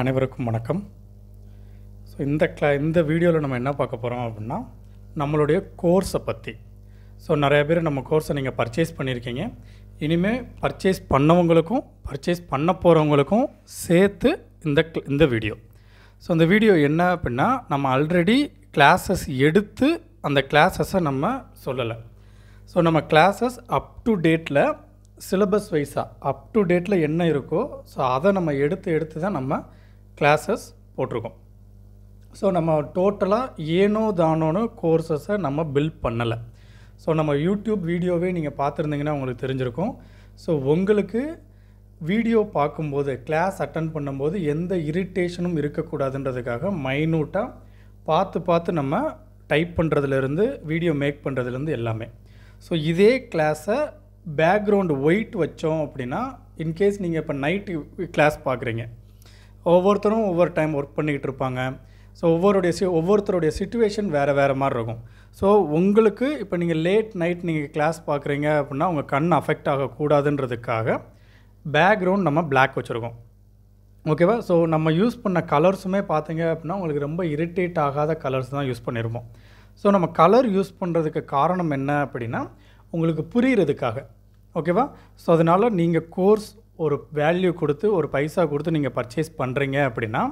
அனைவருக்கும் வணக்கம் ஸோ இந்த கிளா இந்த வீடியோவில் நம்ம என்ன பார்க்க போகிறோம் அப்படின்னா நம்மளுடைய கோர்ஸை பற்றி ஸோ நிறைய பேர் நம்ம கோர்ஸை நீங்கள் பர்ச்சேஸ் பண்ணியிருக்கீங்க இனிமேல் பர்ச்சேஸ் பண்ணவங்களுக்கும் பர்ச்சேஸ் பண்ண போகிறவங்களுக்கும் சேர்த்து இந்த இந்த வீடியோ ஸோ இந்த வீடியோ என்ன அப்படின்னா நம்ம ஆல்ரெடி கிளாஸஸ் எடுத்து அந்த கிளாஸஸை நம்ம சொல்லலை ஸோ நம்ம கிளாஸஸ் அப் டு டேட்டில் சிலபஸ் வைஸாக அப் டு டேட்டில் என்ன இருக்கோ ஸோ அதை நம்ம எடுத்து எடுத்து தான் நம்ம கிளாஸஸ் போட்டிருக்கோம் ஸோ நம்ம டோட்டலாக ஏனோ தானோன்னு கோர்சஸை நம்ம பில்ட் பண்ணலை ஸோ நம்ம யூடியூப் வீடியோவே நீங்கள் பார்த்துருந்தீங்கன்னா உங்களுக்கு தெரிஞ்சிருக்கும் ஸோ உங்களுக்கு வீடியோ பார்க்கும்போது கிளாஸ் அட்டன் பண்ணும்போது எந்த இரிட்டேஷனும் இருக்கக்கூடாதுன்றதுக்காக மைனூட்டாக பார்த்து பார்த்து நம்ம டைப் பண்ணுறதுலேருந்து வீடியோ மேக் பண்ணுறதுலேருந்து எல்லாமே ஸோ இதே கிளாஸை பேக்ரவுண்டு ஒயிட் வச்சோம் அப்படின்னா இன்கேஸ் நீங்கள் இப்போ நைட்டு கிளாஸ் பார்க்குறீங்க ஒவ்வொருத்தரும் ஒவ்வொரு டைம் ஒர்க் பண்ணிக்கிட்டு இருப்பாங்க ஸோ ஒவ்வொருடைய சி ஒவ்வொருத்தருடைய சுச்சுவேஷன் வேறு வேறு மாதிரி இருக்கும் ஸோ உங்களுக்கு இப்போ நீங்கள் லேட் நைட் நீங்கள் கிளாஸ் பார்க்குறீங்க அப்படின்னா உங்கள் கண் அஃபெக்ட் ஆகக்கூடாதுன்றதுக்காக பேக்ரவுண்ட் நம்ம பிளாக் வச்சுருக்கோம் ஓகேவா ஸோ நம்ம யூஸ் பண்ண கலர்ஸுமே பார்த்தீங்க அப்படின்னா உங்களுக்கு ரொம்ப இரிட்டேட் ஆகாத கலர்ஸ் தான் யூஸ் பண்ணியிருப்போம் ஸோ நம்ம கலர் யூஸ் பண்ணுறதுக்கு காரணம் என்ன அப்படின்னா உங்களுக்கு புரிகிறதுக்காக ஓகேவா ஸோ அதனால் நீங்கள் கோர்ஸ் ஒரு வேல்யூ கொடுத்து ஒரு பைசா கொடுத்து நீங்கள் பர்ச்சேஸ் பண்ணுறீங்க அப்படின்னா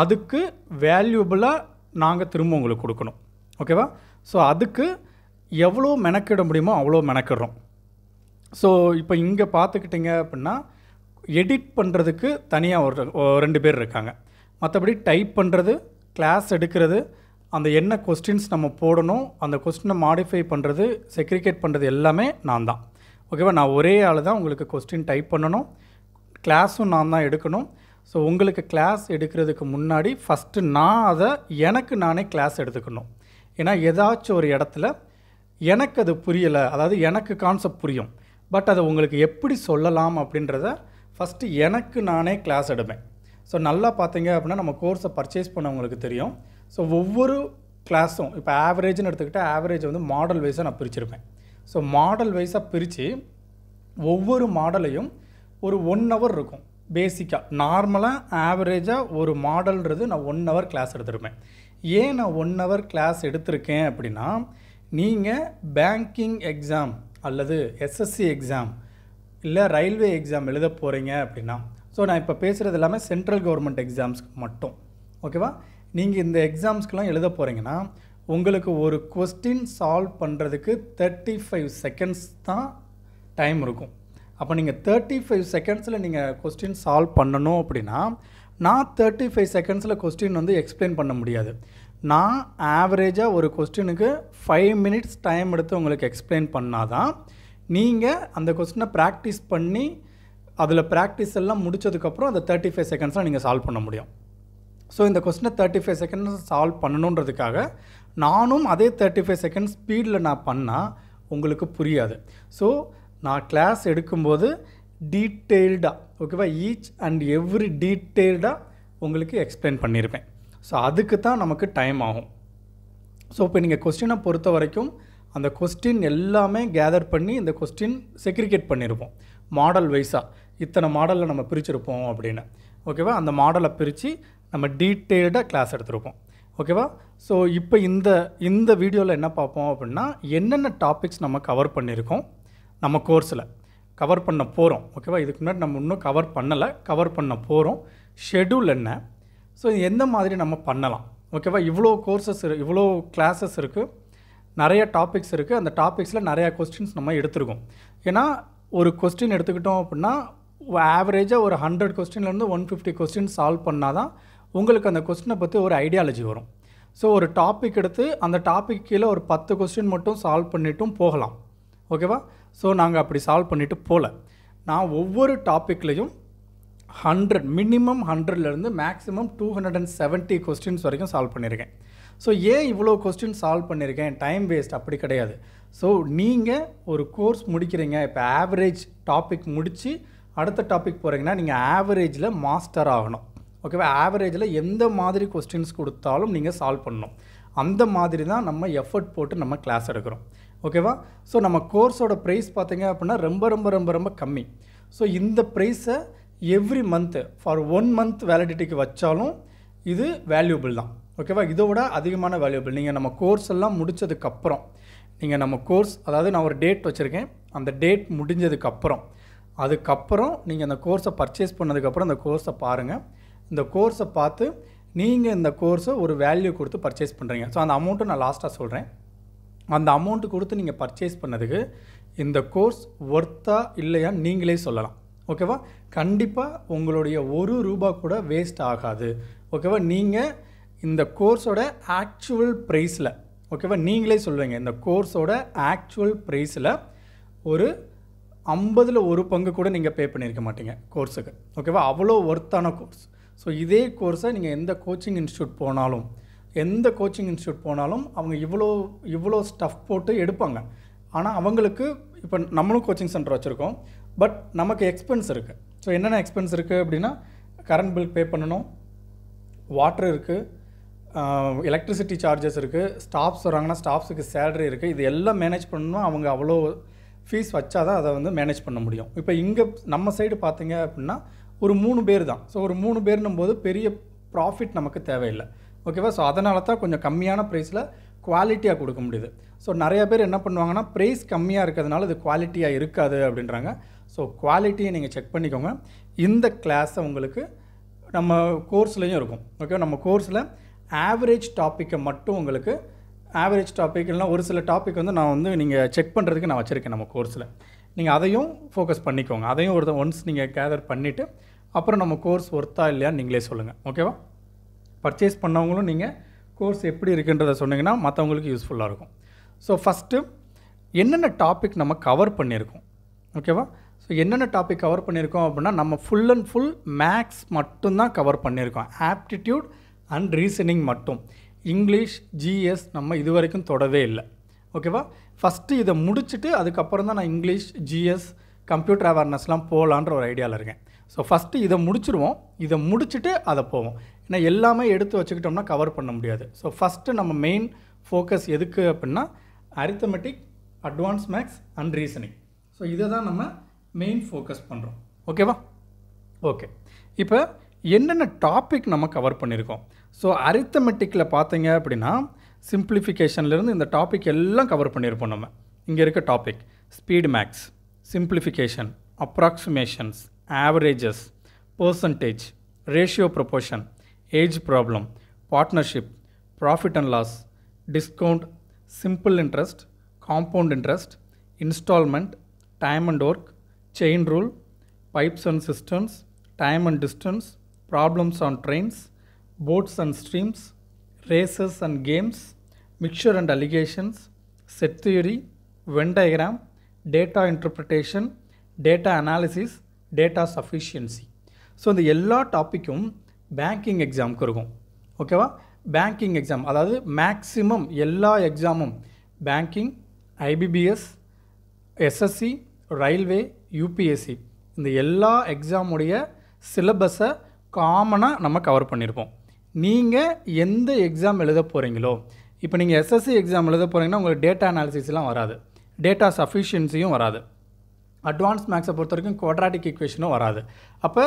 அதுக்கு வேல்யூபிளாக நாங்கள் திரும்ப உங்களுக்கு கொடுக்கணும் ஓகேவா ஸோ அதுக்கு எவ்வளோ மெனக்கிட முடியுமோ அவ்வளோ மெனக்கிடுறோம் ஸோ இப்போ இங்கே பார்த்துக்கிட்டிங்க அப்படின்னா எடிட் பண்ணுறதுக்கு தனியாக ஒரு ரெண்டு பேர் இருக்காங்க மற்றபடி டைப் பண்ணுறது கிளாஸ் எடுக்கிறது அந்த என்ன கொஸ்டின்ஸ் நம்ம போடணும் அந்த கொஸ்டினை மாடிஃபை பண்ணுறது செக்ரிகேட் பண்ணுறது எல்லாமே நான் தான் ஓகேவா நான் ஒரே ஆள் தான் உங்களுக்கு கொஸ்டின் டைப் பண்ணணும் கிளாஸும் நான் தான் எடுக்கணும் ஸோ உங்களுக்கு கிளாஸ் எடுக்கிறதுக்கு முன்னாடி ஃபஸ்ட்டு நான் அதை எனக்கு நானே கிளாஸ் எடுத்துக்கணும் ஏன்னா ஏதாச்சும் ஒரு இடத்துல எனக்கு அது புரியலை அதாவது எனக்கு கான்செப்ட் புரியும் பட் அதை உங்களுக்கு எப்படி சொல்லலாம் அப்படின்றத ஃபஸ்ட்டு எனக்கு நானே கிளாஸ் எடுப்பேன் ஸோ நல்லா பார்த்தீங்க அப்படின்னா நம்ம கோர்ஸை பர்ச்சேஸ் பண்ணவங்களுக்கு தெரியும் ஸோ ஒவ்வொரு கிளாஸும் இப்போ ஆவரேஜ்னு எடுத்துக்கிட்டால் ஆவரேஜ் வந்து மாடல் வைஸாக நான் பிரிச்சிருப்பேன் ஸோ மாடல் வைஸாக பிரித்து ஒவ்வொரு மாடலையும் ஒரு ஒன் ஹவர் இருக்கும் பேசிக்காக நார்மலாக ஆவரேஜாக ஒரு மாடல்ன்றது நான் ஒன் ஹவர் கிளாஸ் எடுத்திருப்பேன் ஏன் நான் ஒன் ஹவர் கிளாஸ் எடுத்திருக்கேன் அப்படின்னா நீங்கள் பேங்கிங் எக்ஸாம் அல்லது எஸ்எஸ்சி எக்ஸாம் இல்லை ரயில்வே எக்ஸாம் எழுத போகிறீங்க அப்படின்னா ஸோ நான் இப்போ பேசுகிறது எல்லாமே சென்ட்ரல் கவர்மெண்ட் எக்ஸாம்ஸ்க்கு மட்டும் ஓகேவா நீங்கள் இந்த எக்ஸாம்ஸ்க்கெலாம் எழுத போகிறீங்கன்னா உங்களுக்கு ஒரு கொஸ்டின் சால்வ் பண்ணுறதுக்கு தேர்ட்டி ஃபைவ் செகண்ட்ஸ் தான் டைம் இருக்கும் அப்போ நீங்கள் தேர்ட்டி ஃபைவ் செகண்ட்ஸில் நீங்கள் கொஸ்டின் சால்வ் பண்ணணும் அப்படின்னா நான் தேர்ட்டி ஃபைவ் செகண்ட்ஸில் கொஸ்டின் வந்து எக்ஸ்பிளைன் பண்ண முடியாது நான் ஆவரேஜாக ஒரு கொஸ்டினுக்கு ஃபைவ் மினிட்ஸ் டைம் எடுத்து உங்களுக்கு எக்ஸ்பிளைன் பண்ணால் தான் நீங்கள் அந்த கொஸ்டினை ப்ராக்டிஸ் பண்ணி அதில் ப்ராக்டிஸ் எல்லாம் முடித்ததுக்கப்புறம் அந்த தேர்ட்டி ஃபைவ் செகண்ட்ஸில் நீங்கள் சால்வ் பண்ண முடியும் ஸோ இந்த கொஸ்டினை தேர்ட்டி ஃபைவ் செகண்ட்ஸ் சால்வ் பண்ணணுன்றதுக்காக நானும் அதே தேர்ட்டி ஃபைவ் செகண்ட் ஸ்பீடில் நான் பண்ணால் உங்களுக்கு புரியாது ஸோ நான் கிளாஸ் எடுக்கும்போது டீட்டெயில்டாக ஓகேவா ஈச் அண்ட் எவ்ரி டீட்டெயில்டாக உங்களுக்கு எக்ஸ்பிளைன் பண்ணியிருப்பேன் ஸோ அதுக்கு தான் நமக்கு டைம் ஆகும் ஸோ இப்போ நீங்கள் கொஸ்டினை பொறுத்த வரைக்கும் அந்த கொஸ்டின் எல்லாமே கேதர் பண்ணி இந்த கொஸ்டின் செக்ரிகேட் பண்ணியிருப்போம் மாடல் வைஸாக இத்தனை மாடலில் நம்ம பிரிச்சிருப்போம் அப்படின்னு ஓகேவா அந்த மாடலை பிரித்து நம்ம டீட்டெயில்டாக கிளாஸ் எடுத்துருப்போம் ஓகேவா ஸோ இப்போ இந்த இந்த வீடியோவில் என்ன பார்ப்போம் அப்படின்னா என்னென்ன டாபிக்ஸ் நம்ம கவர் பண்ணியிருக்கோம் நம்ம கோர்ஸில் கவர் பண்ண போகிறோம் ஓகேவா இதுக்கு முன்னாடி நம்ம இன்னும் கவர் பண்ணலை கவர் பண்ண போகிறோம் ஷெடியூல் என்ன ஸோ இது எந்த மாதிரி நம்ம பண்ணலாம் ஓகேவா இவ்வளோ கோர்சஸ் இரு இவ்வளோ கிளாஸஸ் இருக்குது நிறைய டாபிக்ஸ் இருக்குது அந்த டாபிக்ஸில் நிறையா கொஸ்டின்ஸ் நம்ம எடுத்துருக்கோம் ஏன்னா ஒரு கொஸ்டின் எடுத்துக்கிட்டோம் அப்படின்னா ஆவரேஜாக ஒரு ஹண்ட்ரட் கொஸ்டின்லேருந்து ஒன் ஃபிஃப்டி கொஸ்டின் சால்வ் பண்ணால் தான் உங்களுக்கு அந்த கொஸ்டினை பற்றி ஒரு ஐடியாலஜி வரும் ஸோ ஒரு டாபிக் எடுத்து அந்த டாபிக் கீழே ஒரு பத்து கொஸ்டின் மட்டும் சால்வ் பண்ணிட்டும் போகலாம் ஓகேவா ஸோ நாங்கள் அப்படி சால்வ் பண்ணிவிட்டு போகல நான் ஒவ்வொரு டாப்பிக்லேயும் ஹண்ட்ரட் மினிமம் ஹண்ட்ரட்லேருந்து maximum two hundred and seventy questions வரைக்கும் சால்வ் பண்ணியிருக்கேன் ஸோ ஏன் இவ்வளோ கொஸ்டின் சால்வ் பண்ணியிருக்கேன் டைம் வேஸ்ட் அப்படி கிடையாது ஸோ நீங்கள் ஒரு கோர்ஸ் முடிக்கிறீங்க இப்போ ஆவரேஜ் டாபிக் முடித்து அடுத்த டாபிக் போகிறீங்கன்னா நீங்கள் ஆவரேஜில் மாஸ்டர் ஆகணும் ஓகேவா ஆவரேஜில் எந்த மாதிரி கொஸ்டின்ஸ் கொடுத்தாலும் நீங்கள் சால்வ் பண்ணணும் அந்த மாதிரி தான் நம்ம எஃபர்ட் போட்டு நம்ம கிளாஸ் எடுக்கிறோம் ஓகேவா ஸோ நம்ம கோர்ஸோட ப்ரைஸ் பார்த்திங்க அப்படின்னா ரொம்ப ரொம்ப ரொம்ப ரொம்ப கம்மி ஸோ இந்த ப்ரைஸை every month for one month வேலிடிட்டிக்கு வச்சாலும் இது வேல்யூபிள் தான் ஓகேவா இதை விட அதிகமான வேல்யூபிள் நீங்கள் நம்ம கோர்ஸ் எல்லாம் முடித்ததுக்கப்புறம் நீங்கள் நம்ம கோர்ஸ் அதாவது நான் ஒரு டேட் வச்சுருக்கேன் அந்த டேட் முடிஞ்சதுக்கப்புறம் அதுக்கப்புறம் நீங்கள் அந்த கோர்ஸை பர்ச்சேஸ் பண்ணதுக்கப்புறம் அந்த கோர்ஸை பாருங்கள் இந்த கோர்ஸை பார்த்து நீங்கள் இந்த கோர்ஸை ஒரு வேல்யூ கொடுத்து பர்ச்சேஸ் பண்ணுறீங்க ஸோ அந்த அமௌண்ட்டை நான் லாஸ்ட்டாக சொல்கிறேன் அந்த அமௌண்ட்டு கொடுத்து நீங்கள் பர்ச்சேஸ் பண்ணதுக்கு இந்த கோர்ஸ் ஒர்த்தா இல்லையா நீங்களே சொல்லலாம் ஓகேவா கண்டிப்பாக உங்களுடைய ஒரு ரூபா கூட வேஸ்ட் ஆகாது ஓகேவா நீங்கள் இந்த கோர்ஸோட ஆக்சுவல் ப்ரைஸில் ஓகேவா நீங்களே சொல்லுவீங்க இந்த கோர்ஸோட ஆக்சுவல் ப்ரைஸில் ஒரு ஐம்பதில் ஒரு பங்கு கூட நீங்கள் பே பண்ணியிருக்க மாட்டீங்க கோர்ஸுக்கு ஓகேவா அவ்வளோ ஒர்த்தான கோர்ஸ் ஸோ இதே கோர்ஸை நீங்கள் எந்த கோச்சிங் இன்ஸ்டியூட் போனாலும் எந்த கோச்சிங் இன்ஸ்டியூட் போனாலும் அவங்க இவ்வளோ இவ்வளோ ஸ்டஃப் போட்டு எடுப்பாங்க ஆனால் அவங்களுக்கு இப்போ நம்மளும் கோச்சிங் சென்டர் வச்சுருக்கோம் பட் நமக்கு எக்ஸ்பென்ஸ் இருக்குது ஸோ என்னென்ன எக்ஸ்பென்ஸ் இருக்குது அப்படின்னா கரண்ட் பில் பே பண்ணணும் வாட்டர் இருக்குது எலக்ட்ரிசிட்டி சார்ஜஸ் இருக்குது ஸ்டாஃப்ஸ் வராங்கன்னா ஸ்டாஃப்ஸுக்கு சேலரி இருக்குது இது எல்லாம் மேனேஜ் பண்ணணும் அவங்க அவ்வளோ ஃபீஸ் வச்சா தான் அதை வந்து மேனேஜ் பண்ண முடியும் இப்போ இங்கே நம்ம சைடு பார்த்தீங்க அப்படின்னா ஒரு மூணு பேர் தான் ஸோ ஒரு மூணு பேர்னும் போது பெரிய ப்ராஃபிட் நமக்கு தேவையில்லை ஓகேவா ஸோ அதனால தான் கொஞ்சம் கம்மியான ப்ரைஸில் குவாலிட்டியாக கொடுக்க முடியுது ஸோ நிறைய பேர் என்ன பண்ணுவாங்கன்னா ப்ரைஸ் கம்மியாக இருக்கிறதுனால இது குவாலிட்டியாக இருக்காது அப்படின்றாங்க ஸோ குவாலிட்டியை நீங்கள் செக் பண்ணிக்கோங்க இந்த கிளாஸை உங்களுக்கு நம்ம கோர்ஸ்லேயும் இருக்கும் ஓகே நம்ம கோர்ஸில் ஆவரேஜ் டாப்பிக்கை மட்டும் உங்களுக்கு ஆவரேஜ் டாபிக் இல்லைனா ஒரு சில டாபிக் வந்து நான் வந்து நீங்கள் செக் பண்ணுறதுக்கு நான் வச்சுருக்கேன் நம்ம கோர்ஸில் நீங்கள் அதையும் ஃபோக்கஸ் பண்ணிக்கோங்க அதையும் ஒரு ஒன்ஸ் நீங்கள் கேதர் பண்ணிவிட்டு அப்புறம் நம்ம கோர்ஸ் ஒர்த்தா இல்லையான்னு நீங்களே சொல்லுங்கள் ஓகேவா பர்ச்சேஸ் பண்ணவங்களும் நீங்கள் கோர்ஸ் எப்படி இருக்குன்றதை சொன்னிங்கன்னா மற்றவங்களுக்கு யூஸ்ஃபுல்லாக இருக்கும் ஸோ ஃபஸ்ட்டு என்னென்ன டாபிக் நம்ம கவர் பண்ணியிருக்கோம் ஓகேவா ஸோ என்னென்ன டாபிக் கவர் பண்ணியிருக்கோம் அப்படின்னா நம்ம ஃபுல் அண்ட் ஃபுல் மேக்ஸ் மட்டும்தான் கவர் பண்ணியிருக்கோம் ஆப்டிடியூட் அண்ட் ரீசனிங் மட்டும் இங்கிலீஷ் ஜிஎஸ் நம்ம இது வரைக்கும் தொடவே இல்லை ஓகேவா ஃபஸ்ட்டு இதை முடிச்சுட்டு அதுக்கப்புறம் தான் நான் இங்கிலீஷ் ஜிஎஸ் கம்ப்யூட்டர் அவேர்னஸ்லாம் போகலான்ற ஒரு ஐடியாவில் இருக்கேன் ஸோ ஃபஸ்ட்டு இதை முடிச்சுருவோம் இதை முடிச்சுட்டு அதை போவோம் ஏன்னா எல்லாமே எடுத்து வச்சுக்கிட்டோம்னா கவர் பண்ண முடியாது ஸோ ஃபஸ்ட்டு நம்ம மெயின் ஃபோக்கஸ் எதுக்கு அப்படின்னா arithmetic advance maths and reasoning so இதை தான் நம்ம மெயின் ஃபோக்கஸ் பண்ணுறோம் ஓகேவா ஓகே இப்போ என்னென்ன டாபிக் நம்ம கவர் பண்ணியிருக்கோம் ஸோ அரித்தமெட்டிக்கில் பார்த்தீங்க அப்படின்னா சிம்பிளிஃபிகேஷன்லேருந்து இந்த டாபிக் எல்லாம் கவர் பண்ணியிருப்போம் நம்ம இங்கே இருக்க topic speed maths simplification approximations averages percentage ratio proportion age problem partnership profit and loss discount simple interest compound interest instalment time and work chain rule pipes and cisterns time and distance problems on trains boats and streams races and games mixture and alligations set theory Venn diagram data interpretation data analysis data sufficiency so இந்த எல்லா டாப்பிக்கும் banking எக்ஸாமுக்கு இருக்கும் ஓகேவா banking exam அதாவது maximum எல்லா எக்ஸாமும் banking IBPS SSC railway UPSC இந்த எல்லா எக்ஸாமுடைய சிலபஸை காமனாக நம்ம கவர் பண்ணியிருப்போம் நீங்கள் எந்த எக்ஸாம் எழுத போகிறீங்களோ இப்போ நீங்கள் எஸ்எஸ்சி எக்ஸாம் எழுத போகிறீங்கன்னா உங்களுக்கு டேட்டா அனாலிசிஸ்லாம் வராது டேட்டா சஃபிஷியன்சியும் வராது அட்வான்ஸ் மேக்ஸை பொறுத்த வரைக்கும் குவாட்ராட்டிக் ஈக்குவேஷனும் வராது அப்போ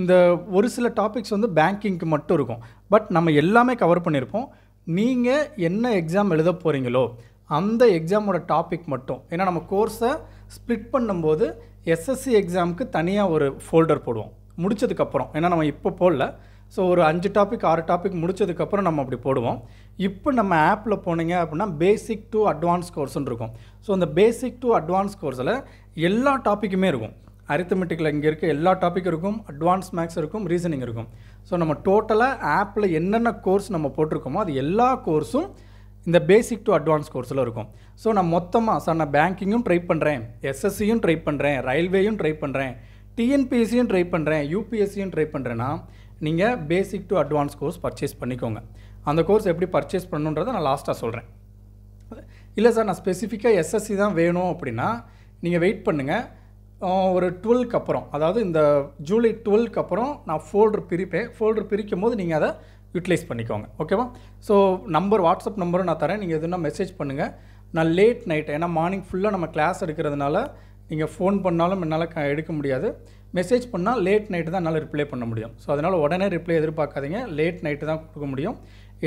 இந்த ஒரு சில டாபிக்ஸ் வந்து பேங்கிங்க்கு மட்டும் இருக்கும் பட் நம்ம எல்லாமே கவர் பண்ணியிருப்போம் நீங்கள் என்ன எக்ஸாம் எழுத போகிறீங்களோ அந்த எக்ஸாமோட டாபிக் மட்டும் ஏன்னா நம்ம கோர்ஸை ஸ்ப்ளிட் பண்ணும்போது எஸ்எஸ்சி எக்ஸாமுக்கு தனியாக ஒரு ஃபோல்டர் போடுவோம் முடித்ததுக்கப்புறம் ஏன்னா நம்ம இப்போ போடல ஸோ ஒரு அஞ்சு டாபிக் ஆறு டாபிக் முடிச்சதுக்கப்புறம் நம்ம அப்படி போடுவோம் இப்போ நம்ம ஆப்பில் போனீங்க அப்படின்னா பேசிக் டு அட்வான்ஸ் கோர்ஸ்ன்னு இருக்கும் ஸோ அந்த பேசிக் டு அட்வான்ஸ் கோர்ஸில் எல்லா டாப்பிக்குமே இருக்கும் அரித்தமெட்டிக்கில் இங்கே இருக்க எல்லா டாப்பிக் இருக்கும் அட்வான்ஸ் மேக்ஸ் இருக்கும் ரீசனிங் இருக்கும் ஸோ நம்ம டோட்டலாக ஆப்பில் என்னென்ன கோர்ஸ் நம்ம போட்டிருக்கோமோ அது எல்லா கோர்ஸும் இந்த பேசிக் டு அட்வான்ஸ் கோர்ஸில் இருக்கும் ஸோ நான் மொத்தமாக சார் நான் பேங்கிங்கும் ட்ரை பண்ணுறேன் எஸ்எஸ்சியும் ட்ரை பண்ணுறேன் ரயில்வேயும் ட்ரை பண்ணுறேன் டிஎன்பிஎஸ்சியும் ட்ரை பண்ணுறேன் யூபிஎஸ்சியும் ட்ரை பண்ணுறேன்னா நீங்கள் basic to advance course purchase பண்ணிக்கோங்க அந்த கோர்ஸ் எப்படி பர்ச்சேஸ் பண்ணுன்றதை நான் லாஸ்ட்டாக சொல்கிறேன் இல்லை சார் நான் ஸ்பெசிஃபிக்காக எஸ்எஸ்சி தான் வேணும் அப்படின்னா நீங்கள் வெயிட் பண்ணுங்கள் ஒரு டுவெல்க்கு அப்புறம் அதாவது இந்த ஜூலை டுவெல்க்கு அப்புறம் நான் ஃபோல்டர் பிரிப்பேன் ஃபோல்டர் பிரிக்கும் போது நீங்கள் அதை யூட்டிலைஸ் பண்ணிக்கோங்க ஓகேவா ஸோ நம்பர் வாட்ஸ்அப் நம்பரும் நான் தரேன் நீங்கள் எதுனா மெசேஜ் பண்ணுங்கள் நான் லேட் நைட் ஏன்னா மார்னிங் ஃபுல்லாக நம்ம கிளாஸ் எடுக்கிறதுனால நீங்கள் ஃபோன் பண்ணாலும் என்னால் க எடுக்க முடியாது மெசேஜ் பண்ணால் லேட் நைட்டு தான் என்னால் ரிப்ளை பண்ண முடியும் ஸோ அதனால் உடனே ரிப்ளை எதிர்பார்க்காதீங்க லேட் நைட்டு தான் கொடுக்க முடியும்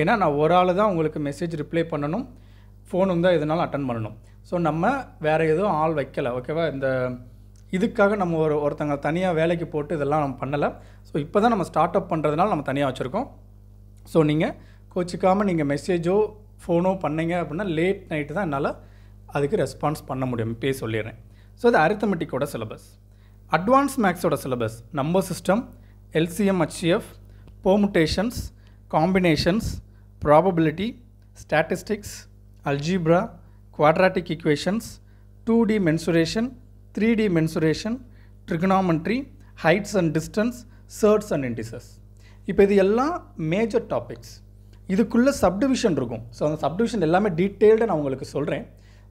ஏன்னா நான் ஒரு ஆள் தான் உங்களுக்கு மெசேஜ் ரிப்ளை பண்ணணும் ஃபோனும் தான் எதுனாலும் அட்டன் பண்ணணும் ஸோ நம்ம வேறு எதுவும் ஆள் வைக்கலை ஓகேவா இந்த இதுக்காக நம்ம ஒரு ஒருத்தங்க தனியாக வேலைக்கு போட்டு இதெல்லாம் நம்ம பண்ணலை ஸோ இப்போ தான் நம்ம ஸ்டார்ட் அப் பண்ணுறதுனால நம்ம தனியாக வச்சுருக்கோம் ஸோ நீங்கள் கோச்சிக்காமல் நீங்கள் மெசேஜோ ஃபோனோ பண்ணீங்க அப்படின்னா லேட் நைட்டு தான் என்னால் அதுக்கு ரெஸ்பான்ஸ் பண்ண முடியும் இப்போயே சொல்லிடுறேன் ஸோ அது அரித்தமெட்டிக்கோட சிலபஸ் அட்வான்ஸ் மேக்ஸோட syllabus number system LCM HCF permutations combinations probability statistics algebra quadratic equations two D mensuration three D mensuration trigonometry heights and distance surds and indices இப்போ இது எல்லாம் மேஜர் டாபிக்ஸ் இதுக்குள்ளே சப்டிவிஷன் இருக்கும் ஸோ அந்த சப்டிவிஷன் எல்லாமே டீட்டெயில்டாக நான் உங்களுக்கு சொல்கிறேன்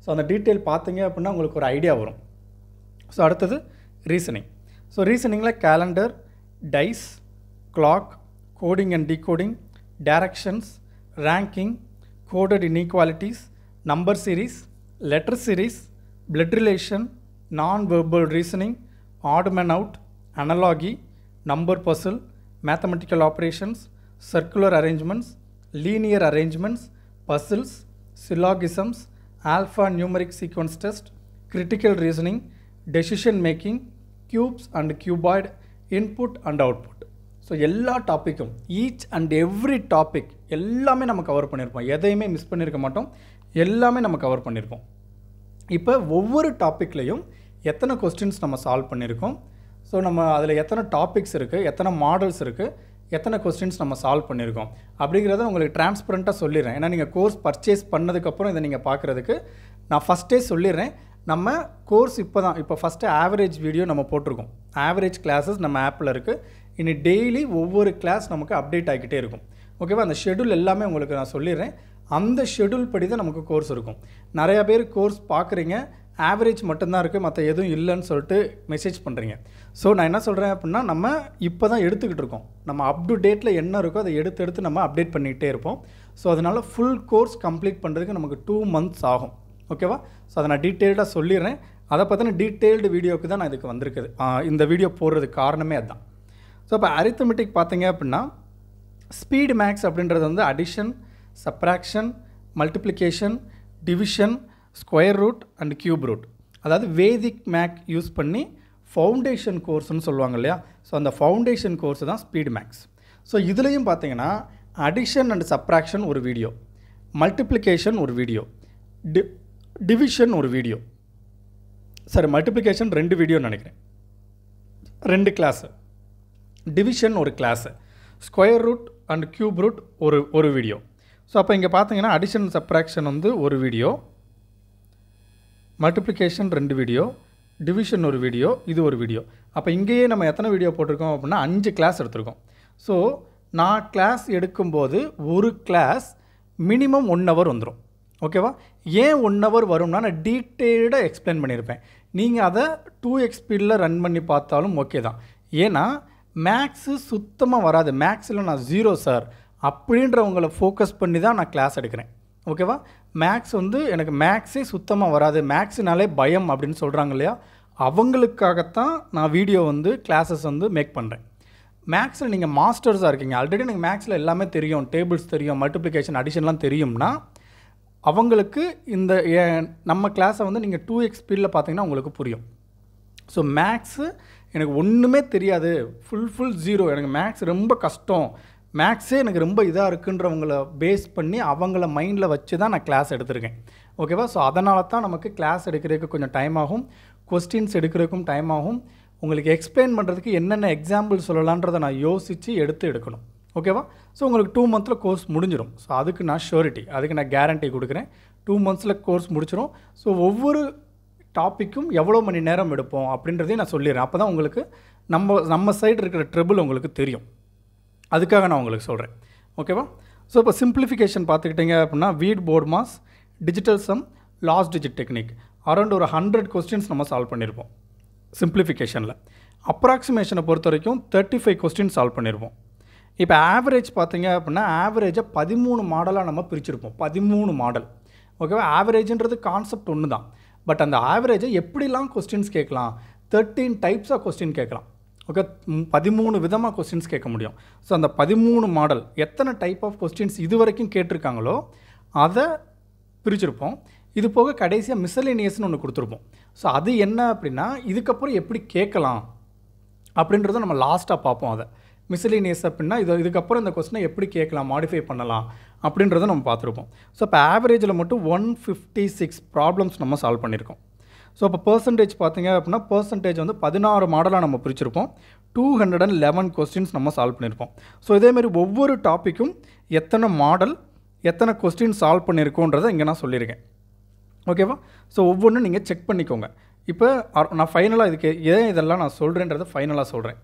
ஸோ அந்த டீட்டெயில் பார்த்தீங்க அப்படின்னா உங்களுக்கு ஒரு ஐடியா வரும் ஸோ அடுத்தது reasoning. So reasoning like calendar, dice, clock, coding and decoding, directions, ranking, coded inequalities, number series, letter series, blood relation, non-verbal reasoning, odd man out, analogy, number puzzle, mathematical operations, circular arrangements, linear arrangements, puzzles, syllogisms, alphanumeric sequence test, critical reasoning, decision making, cubes and cuboid input and output so எல்லா டாப்பிக்கும் each and every topic எல்லாமே நம்ம cover பண்ணியிருப்போம் எதையுமே miss பண்ணியிருக்க மாட்டோம் எல்லாமே நம்ம கவர் பண்ணியிருப்போம் இப்போ ஒவ்வொரு டாப்பிக்லேயும் எத்தனை கொஸ்டின்ஸ் நம்ம சால்வ் பண்ணியிருக்கோம் ஸோ நம்ம அதில் எத்தனை டாபிக்ஸ் இருக்குது எத்தனை மாடல்ஸ் இருக்குது எத்தனை கொஸ்டின்ஸ் நம்ம சால்வ் பண்ணியிருக்கோம் அப்படிங்கிறத உங்களுக்கு டிரான்ஸ்பரண்ட்டாக சொல்லிடுறேன் ஏன்னா நீங்கள் கோர்ஸ் பர்ச்சேஸ் பண்ணதுக்கப்புறம் இதை நீங்கள் பார்க்குறதுக்கு நான் ஃபஸ்ட்டே சொல்லிடுறேன் நம்ம கோர்ஸ் இப்போ தான் இப்போ ஃபஸ்ட்டு ஆவரேஜ் வீடியோ நம்ம போட்டிருக்கோம் ஆவரேஜ் கிளாஸஸ் நம்ம ஆப்பில் இருக்குது இனி டெய்லி ஒவ்வொரு கிளாஸ் நமக்கு அப்டேட் ஆகிக்கிட்டே இருக்கும் ஓகேவா அந்த ஷெடியூல் எல்லாமே உங்களுக்கு நான் சொல்லிடுறேன் அந்த ஷெடியூல் படி தான் நமக்கு கோர்ஸ் இருக்கும் நிறையா பேர் கோர்ஸ் பார்க்குறீங்க ஆவரேஜ் மட்டும்தான் இருக்குது மற்ற எதுவும் இல்லைன்னு சொல்லிட்டு மெசேஜ் பண்ணுறீங்க ஸோ நான் என்ன சொல்கிறேன் அப்படின்னா நம்ம இப்போ தான் எடுத்துக்கிட்டு இருக்கோம் நம்ம அப் டு டேட்டில் என்ன இருக்கோ அதை எடுத்து எடுத்து நம்ம அப்டேட் பண்ணிக்கிட்டே இருப்போம் ஸோ அதனால் ஃபுல் கோர்ஸ் கம்ப்ளீட் பண்ணுறதுக்கு நமக்கு டூ மந்த்ஸ் ஆகும் ஓகேவா ஸோ அதை நான் டீட்டெயில்டாக சொல்லிடுறேன் அதை பற்றின டீட்டெயில்டு வீடியோவுக்கு தான் நான் இதுக்கு வந்திருக்குது இந்த வீடியோ போடுறதுக்கு காரணமே அதுதான் ஸோ இப்போ அரித்தமெட்டிக் பார்த்தீங்க அப்படின்னா ஸ்பீடு மேக்ஸ் அப்படின்றது வந்து addition subtraction multiplication division square root and cube root அதாவது வேதிக் மேக் யூஸ் பண்ணி ஃபவுண்டேஷன் கோர்ஸ்னு சொல்லுவாங்க இல்லையா ஸோ அந்த ஃபவுண்டேஷன் கோர்ஸ் தான் ஸ்பீடு மேக்ஸ் ஸோ இதுலேயும் பார்த்தீங்கன்னா அடிஷன் அண்ட் சப்ராக்ஷன் ஒரு வீடியோ மல்டிப்ளிகேஷன் ஒரு வீடியோ டி டிவிஷன் ஒரு வீடியோ சாரி மல்டிப்ளிகேஷன் ரெண்டு வீடியோன்னு நினைக்கிறேன் ரெண்டு கிளாஸு டிவிஷன் ஒரு class square root and cube root ஒரு ஒரு வீடியோ ஸோ அப்போ இங்கே பார்த்தீங்கன்னா அடிஷன் சப்ராக்ஷன் வந்து ஒரு வீடியோ மல்டிப்ளிகேஷன் ரெண்டு வீடியோ டிவிஷன் ஒரு வீடியோ இது ஒரு வீடியோ அப்போ இங்கேயே நம்ம எத்தனை வீடியோ போட்டிருக்கோம் அப்படின்னா அஞ்சு கிளாஸ் எடுத்திருக்கோம் ஸோ நான் கிளாஸ் எடுக்கும்போது ஒரு கிளாஸ் மினிமம் ஒன் ஹவர் வந்துடும் ஓகேவா ஏன் ஒன் ஹவர் வரும்னா நான் டீட்டெயில்டாக எக்ஸ்பிளைன் பண்ணியிருப்பேன் நீங்கள் அதை டூ எக்ஸ்பீடில் ரன் பண்ணி பார்த்தாலும் ஓகே தான் ஏன்னா மேக்ஸு சுத்தமாக வராது மேக்ஸில் நான் ஜீரோ சார் அப்படின்றவங்களை ஃபோக்கஸ் பண்ணி தான் நான் கிளாஸ் எடுக்கிறேன் ஓகேவா மேக்ஸ் வந்து எனக்கு மேக்ஸே சுத்தமாக வராது மேக்ஸுனாலே பயம் அப்படின்னு சொல்கிறாங்க இல்லையா அவங்களுக்காகத்தான் நான் வீடியோ வந்து கிளாஸஸ் வந்து மேக் பண்ணுறேன் மேக்ஸில் நீங்கள் மாஸ்டர்ஸாக இருக்கீங்க ஆல்ரெடி எனக்கு மேக்ஸில் எல்லாமே தெரியும் டேபிள்ஸ் தெரியும் மல்டிப்ளிகேஷன் அடிஷன்லாம் தெரியும்னா அவங்களுக்கு இந்த நம்ம கிளாஸை வந்து நீங்கள் டூ எக்ஸ் ஸ்பீடில் பார்த்தீங்கன்னா உங்களுக்கு புரியும் ஸோ மேக்ஸு எனக்கு ஒன்றுமே தெரியாது ஃபுல் ஃபுல் ஜீரோ எனக்கு மேக்ஸ் ரொம்ப கஷ்டம் மேக்ஸே எனக்கு ரொம்ப இதாக இருக்குன்றவங்கள பேஸ் பண்ணி அவங்கள மைண்டில் வச்சு தான் நான் கிளாஸ் எடுத்திருக்கேன் ஓகேவா ஸோ அதனால தான் நமக்கு கிளாஸ் எடுக்கிறதுக்கு கொஞ்சம் டைம் ஆகும் கொஸ்டின்ஸ் எடுக்கிறதுக்கும் டைம் ஆகும் உங்களுக்கு எக்ஸ்பிளைன் பண்ணுறதுக்கு என்னென்ன எக்ஸாம்பிள் சொல்லலான்றதை நான் யோசித்து எடுத்து எடுக்கணும் ஓகேவா ஸோ உங்களுக்கு டூ மந்த்தில் கோர்ஸ் முடிஞ்சிடும் ஸோ அதுக்கு நான் ஷோரிட்டி அதுக்கு நான் கேரண்டி கொடுக்குறேன் டூ மந்த்ஸில் கோர்ஸ் முடிச்சிடும் ஸோ ஒவ்வொரு டாப்பிக்கும் எவ்வளோ மணி நேரம் எடுப்போம் அப்படின்றதையும் நான் சொல்லிடுறேன் அப்போ தான் உங்களுக்கு நம்ம நம்ம சைடு இருக்கிற ட்ரிபிள் உங்களுக்கு தெரியும் அதுக்காக நான் உங்களுக்கு சொல்கிறேன் ஓகேவா ஸோ இப்போ சிம்பிளிஃபிகேஷன் பார்த்துக்கிட்டிங்க அப்படின்னா வீட் போர்ட் மாஸ் digital sum last digit technique around ஒரு ஹண்ட்ரட் கொஸ்டின்ஸ் நம்ம சால்வ் பண்ணியிருப்போம் சிம்பிளிஃபிகேஷனில் அப்ராக்சிமேஷனை பொறுத்த வரைக்கும் தேர்ட்டி ஃபைவ் கொஸ்டின் சால்வ் பண்ணியிருப்போம் இப்போ ஆவரேஜ் பார்த்தீங்க அப்படின்னா ஆவரேஜை பதிமூணு மாடலாக நம்ம பிரிச்சிருப்போம் பதிமூணு மாடல் ஓகேவா ஆவரேஜ்ன்றது கான்செப்ட் ஒன்று தான் பட் அந்த ஆவரேஜை எப்படிலாம் கொஸ்டின்ஸ் கேட்கலாம் தேர்ட்டீன் டைப்ஸ் ஆஃப் கொஸ்டின் கேட்கலாம் ஓகே பதிமூணு விதமாக கொஸ்டின்ஸ் கேட்க முடியும் ஸோ அந்த பதிமூணு மாடல் எத்தனை டைப் ஆஃப் கொஸ்டின்ஸ் இது வரைக்கும் கேட்டிருக்காங்களோ அதை பிரிச்சிருப்போம் இது போக கடைசியாக மிசலினியஸ்னு ஒன்று கொடுத்துருப்போம் ஸோ அது என்ன அப்படின்னா இதுக்கப்புறம் எப்படி கேட்கலாம் அப்படின்றத நம்ம லாஸ்ட்டாக பார்ப்போம் அதை மிஸ்லினியஸ் அப்படின்னா இது இதுக்கப்புறம் இந்த கொஸ்டினை எப்படி கேட்கலாம் மாடிஃபை பண்ணலாம் அப்படின்றத நம்ம பார்த்துருப்போம் ஸோ இப்போ ஆவரேஜில் மட்டும் ஒன் ஃபிஃப்டி சிக்ஸ் ப்ராப்ளம்ஸ் நம்ம சால்வ் பண்ணியிருக்கோம் ஸோ இப்போ பர்சன்டேஜ் பார்த்தீங்க அப்படின்னா பர்சன்டேஜ் வந்து பதினாறு மாடலாக நம்ம பிரிச்சிருப்போம் two hundred and eleven questions நம்ம சால்வ் பண்ணியிருப்போம் ஸோ இதேமாரி ஒவ்வொரு டாப்பிக்கும் எத்தனை மாடல் எத்தனை கொஸ்டின் சால்வ் பண்ணியிருக்கோன்றதை இங்கே நான் சொல்லியிருக்கேன் ஓகேவா ஸோ ஒவ்வொன்றும் நீங்கள் செக் பண்ணிக்கோங்க இப்போ நான் ஃபைனலாக இதுக்கு ஏன் இதெல்லாம் நான் சொல்கிறேன்றதை ஃபைனலாக சொல்கிறேன்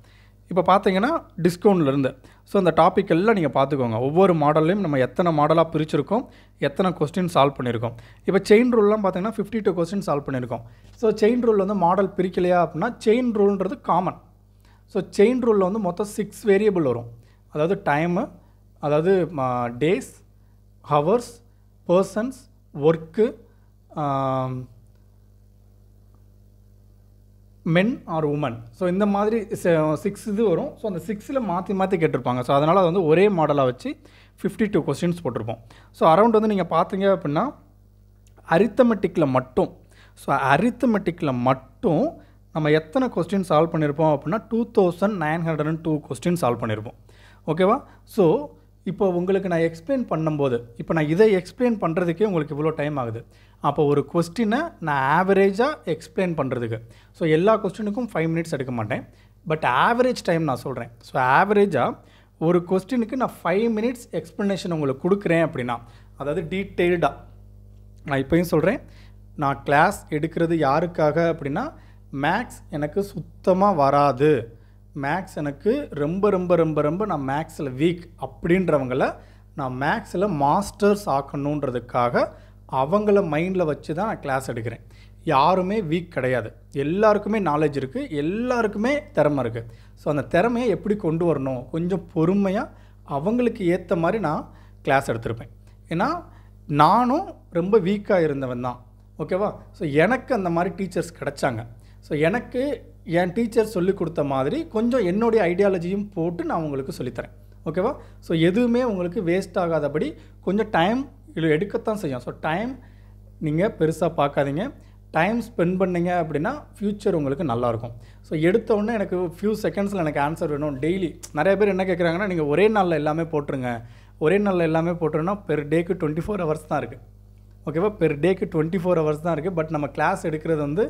இப்போ பார்த்தீங்கன்னா டிஸ்கவுண்ட்லேருந்து ஸோ அந்த டாபிக் எல்லாம் நீங்கள் பார்த்துக்கோங்க ஒவ்வொரு மாடல்லையும் நம்ம எத்தனை மாடலாக பிரிச்சிருக்கோம் எத்தனை கொஸ்டின் சால்வ் பண்ணியிருக்கோம் இப்போ செயின் ரூல்லாம் பார்த்தீங்கன்னா ஃபிஃப்டி டூ கொஸ்டின் சால்வ் பண்ணியிருக்கோம் ஸோ செயின் ரூல் வந்து மாடல் பிரிக்கலையா அப்படின்னா செயின் ரூல்ன்றது காமன் ஸோ செயின் ரூலில் வந்து மொத்தம் சிக்ஸ் வேரியபிள் வரும் அதாவது டைமு அதாவது days hours persons work men or women so இந்த மாதிரி சிக்ஸ் இது வரும் ஸோ அந்த சிக்ஸில் மாற்றி மாற்றி கேட்டிருப்பாங்க ஸோ அதனால் அது வந்து ஒரே மாடலாக வச்சு ஃபிஃப்டி டூ கொஸ்டின்ஸ் போட்டிருப்போம் ஸோ அரௌண்ட் வந்து நீங்கள் பார்த்தீங்க அப்படின்னா அரித்தமெட்டிக்கில் மட்டும் ஸோ அரித்தமெட்டிக்கில் மட்டும் நம்ம எத்தனை கொஸ்டின் சால்வ் பண்ணியிருப்போம் அப்படின்னா two thousand nine hundred and two question solve பண்ணியிருப்போம் ஓகேவா ஸோ இப்போ உங்களுக்கு நான் எக்ஸ்பிளைன் பண்ணும்போது இப்போ நான் இதை எக்ஸ்பிளைன் பண்ணுறதுக்கே உங்களுக்கு இவ்வளோ டைம் ஆகுது அப்போ ஒரு கொஸ்டினை நான் ஆவரேஜாக எக்ஸ்பிளைன் பண்ணுறதுக்கு ஸோ எல்லா கொஸ்டினுக்கும் ஃபைவ் மினிட்ஸ் எடுக்க மாட்டேன் பட் ஆவரேஜ் டைம் நான் சொல்கிறேன் ஸோ ஆவரேஜாக ஒரு கொஸ்டினுக்கு நான் ஃபைவ் மினிட்ஸ் எக்ஸ்ப்ளனேஷன் உங்களுக்கு கொடுக்குறேன் அப்படின்னா அதாவது டீட்டெயில்டாக நான் இப்போயும் சொல்கிறேன் நான் கிளாஸ் எடுக்கிறது யாருக்காக அப்படின்னா மேக்ஸ் எனக்கு சுத்தமாக வராது மேக்ஸ் எனக்கு ரொம்ப ரொம்ப ரொம்ப ரொம்ப நான் மேக்ஸில் வீக் அப்படின்றவங்கள நான் மேக்ஸில் மாஸ்டர்ஸ் ஆக்கணுன்றதுக்காக அவங்கள மைண்டில் வச்சு தான் நான் கிளாஸ் எடுக்கிறேன் யாருமே வீக் கிடையாது எல்லாருக்குமே நாலேஜ் இருக்குது எல்லாருக்குமே திறமை இருக்குது ஸோ அந்த திறமையை எப்படி கொண்டு வரணும் கொஞ்சம் பொறுமையாக அவங்களுக்கு ஏற்ற மாதிரி நான் கிளாஸ் எடுத்திருப்பேன் ஏன்னா நானும் ரொம்ப வீக்காக இருந்தவன் தான் ஓகேவா ஸோ எனக்கு அந்த மாதிரி டீச்சர்ஸ் கிடச்சாங்க ஸோ எனக்கு என் டீச்சர் சொல்லிக் கொடுத்த மாதிரி கொஞ்சம் என்னுடைய ஐடியாலஜியும் போட்டு நான் உங்களுக்கு சொல்லித்தரேன் ஓகேவா ஸோ எதுவுமே உங்களுக்கு வேஸ்ட் ஆகாதபடி கொஞ்சம் டைம் இது எடுக்கத்தான் செய்யும் ஸோ டைம் நீங்கள் பெருசாக பார்க்காதீங்க டைம் ஸ்பெண்ட் பண்ணிங்க அப்படின்னா ஃப்யூச்சர் உங்களுக்கு நல்லாயிருக்கும் ஸோ எடுத்த உடனே எனக்கு ஃபியூ செகண்ட்ஸில் எனக்கு ஆன்சர் வேணும் டெய்லி நிறைய பேர் என்ன கேட்குறாங்கன்னா நீங்கள் ஒரே நாளில் எல்லாமே போட்டுருங்க ஒரே நாளில் எல்லாமே போட்டுருன்னா பெர் டேக்கு டுவெண்ட்டி ஃபோர் ஹவர்ஸ் தான் இருக்குது ஓகேவா பெர் டேக்கு டுவெண்ட்டி ஃபோர் ஹவர்ஸ் தான் இருக்குது பட் நம்ம கிளாஸ் எடுக்கிறது வந்து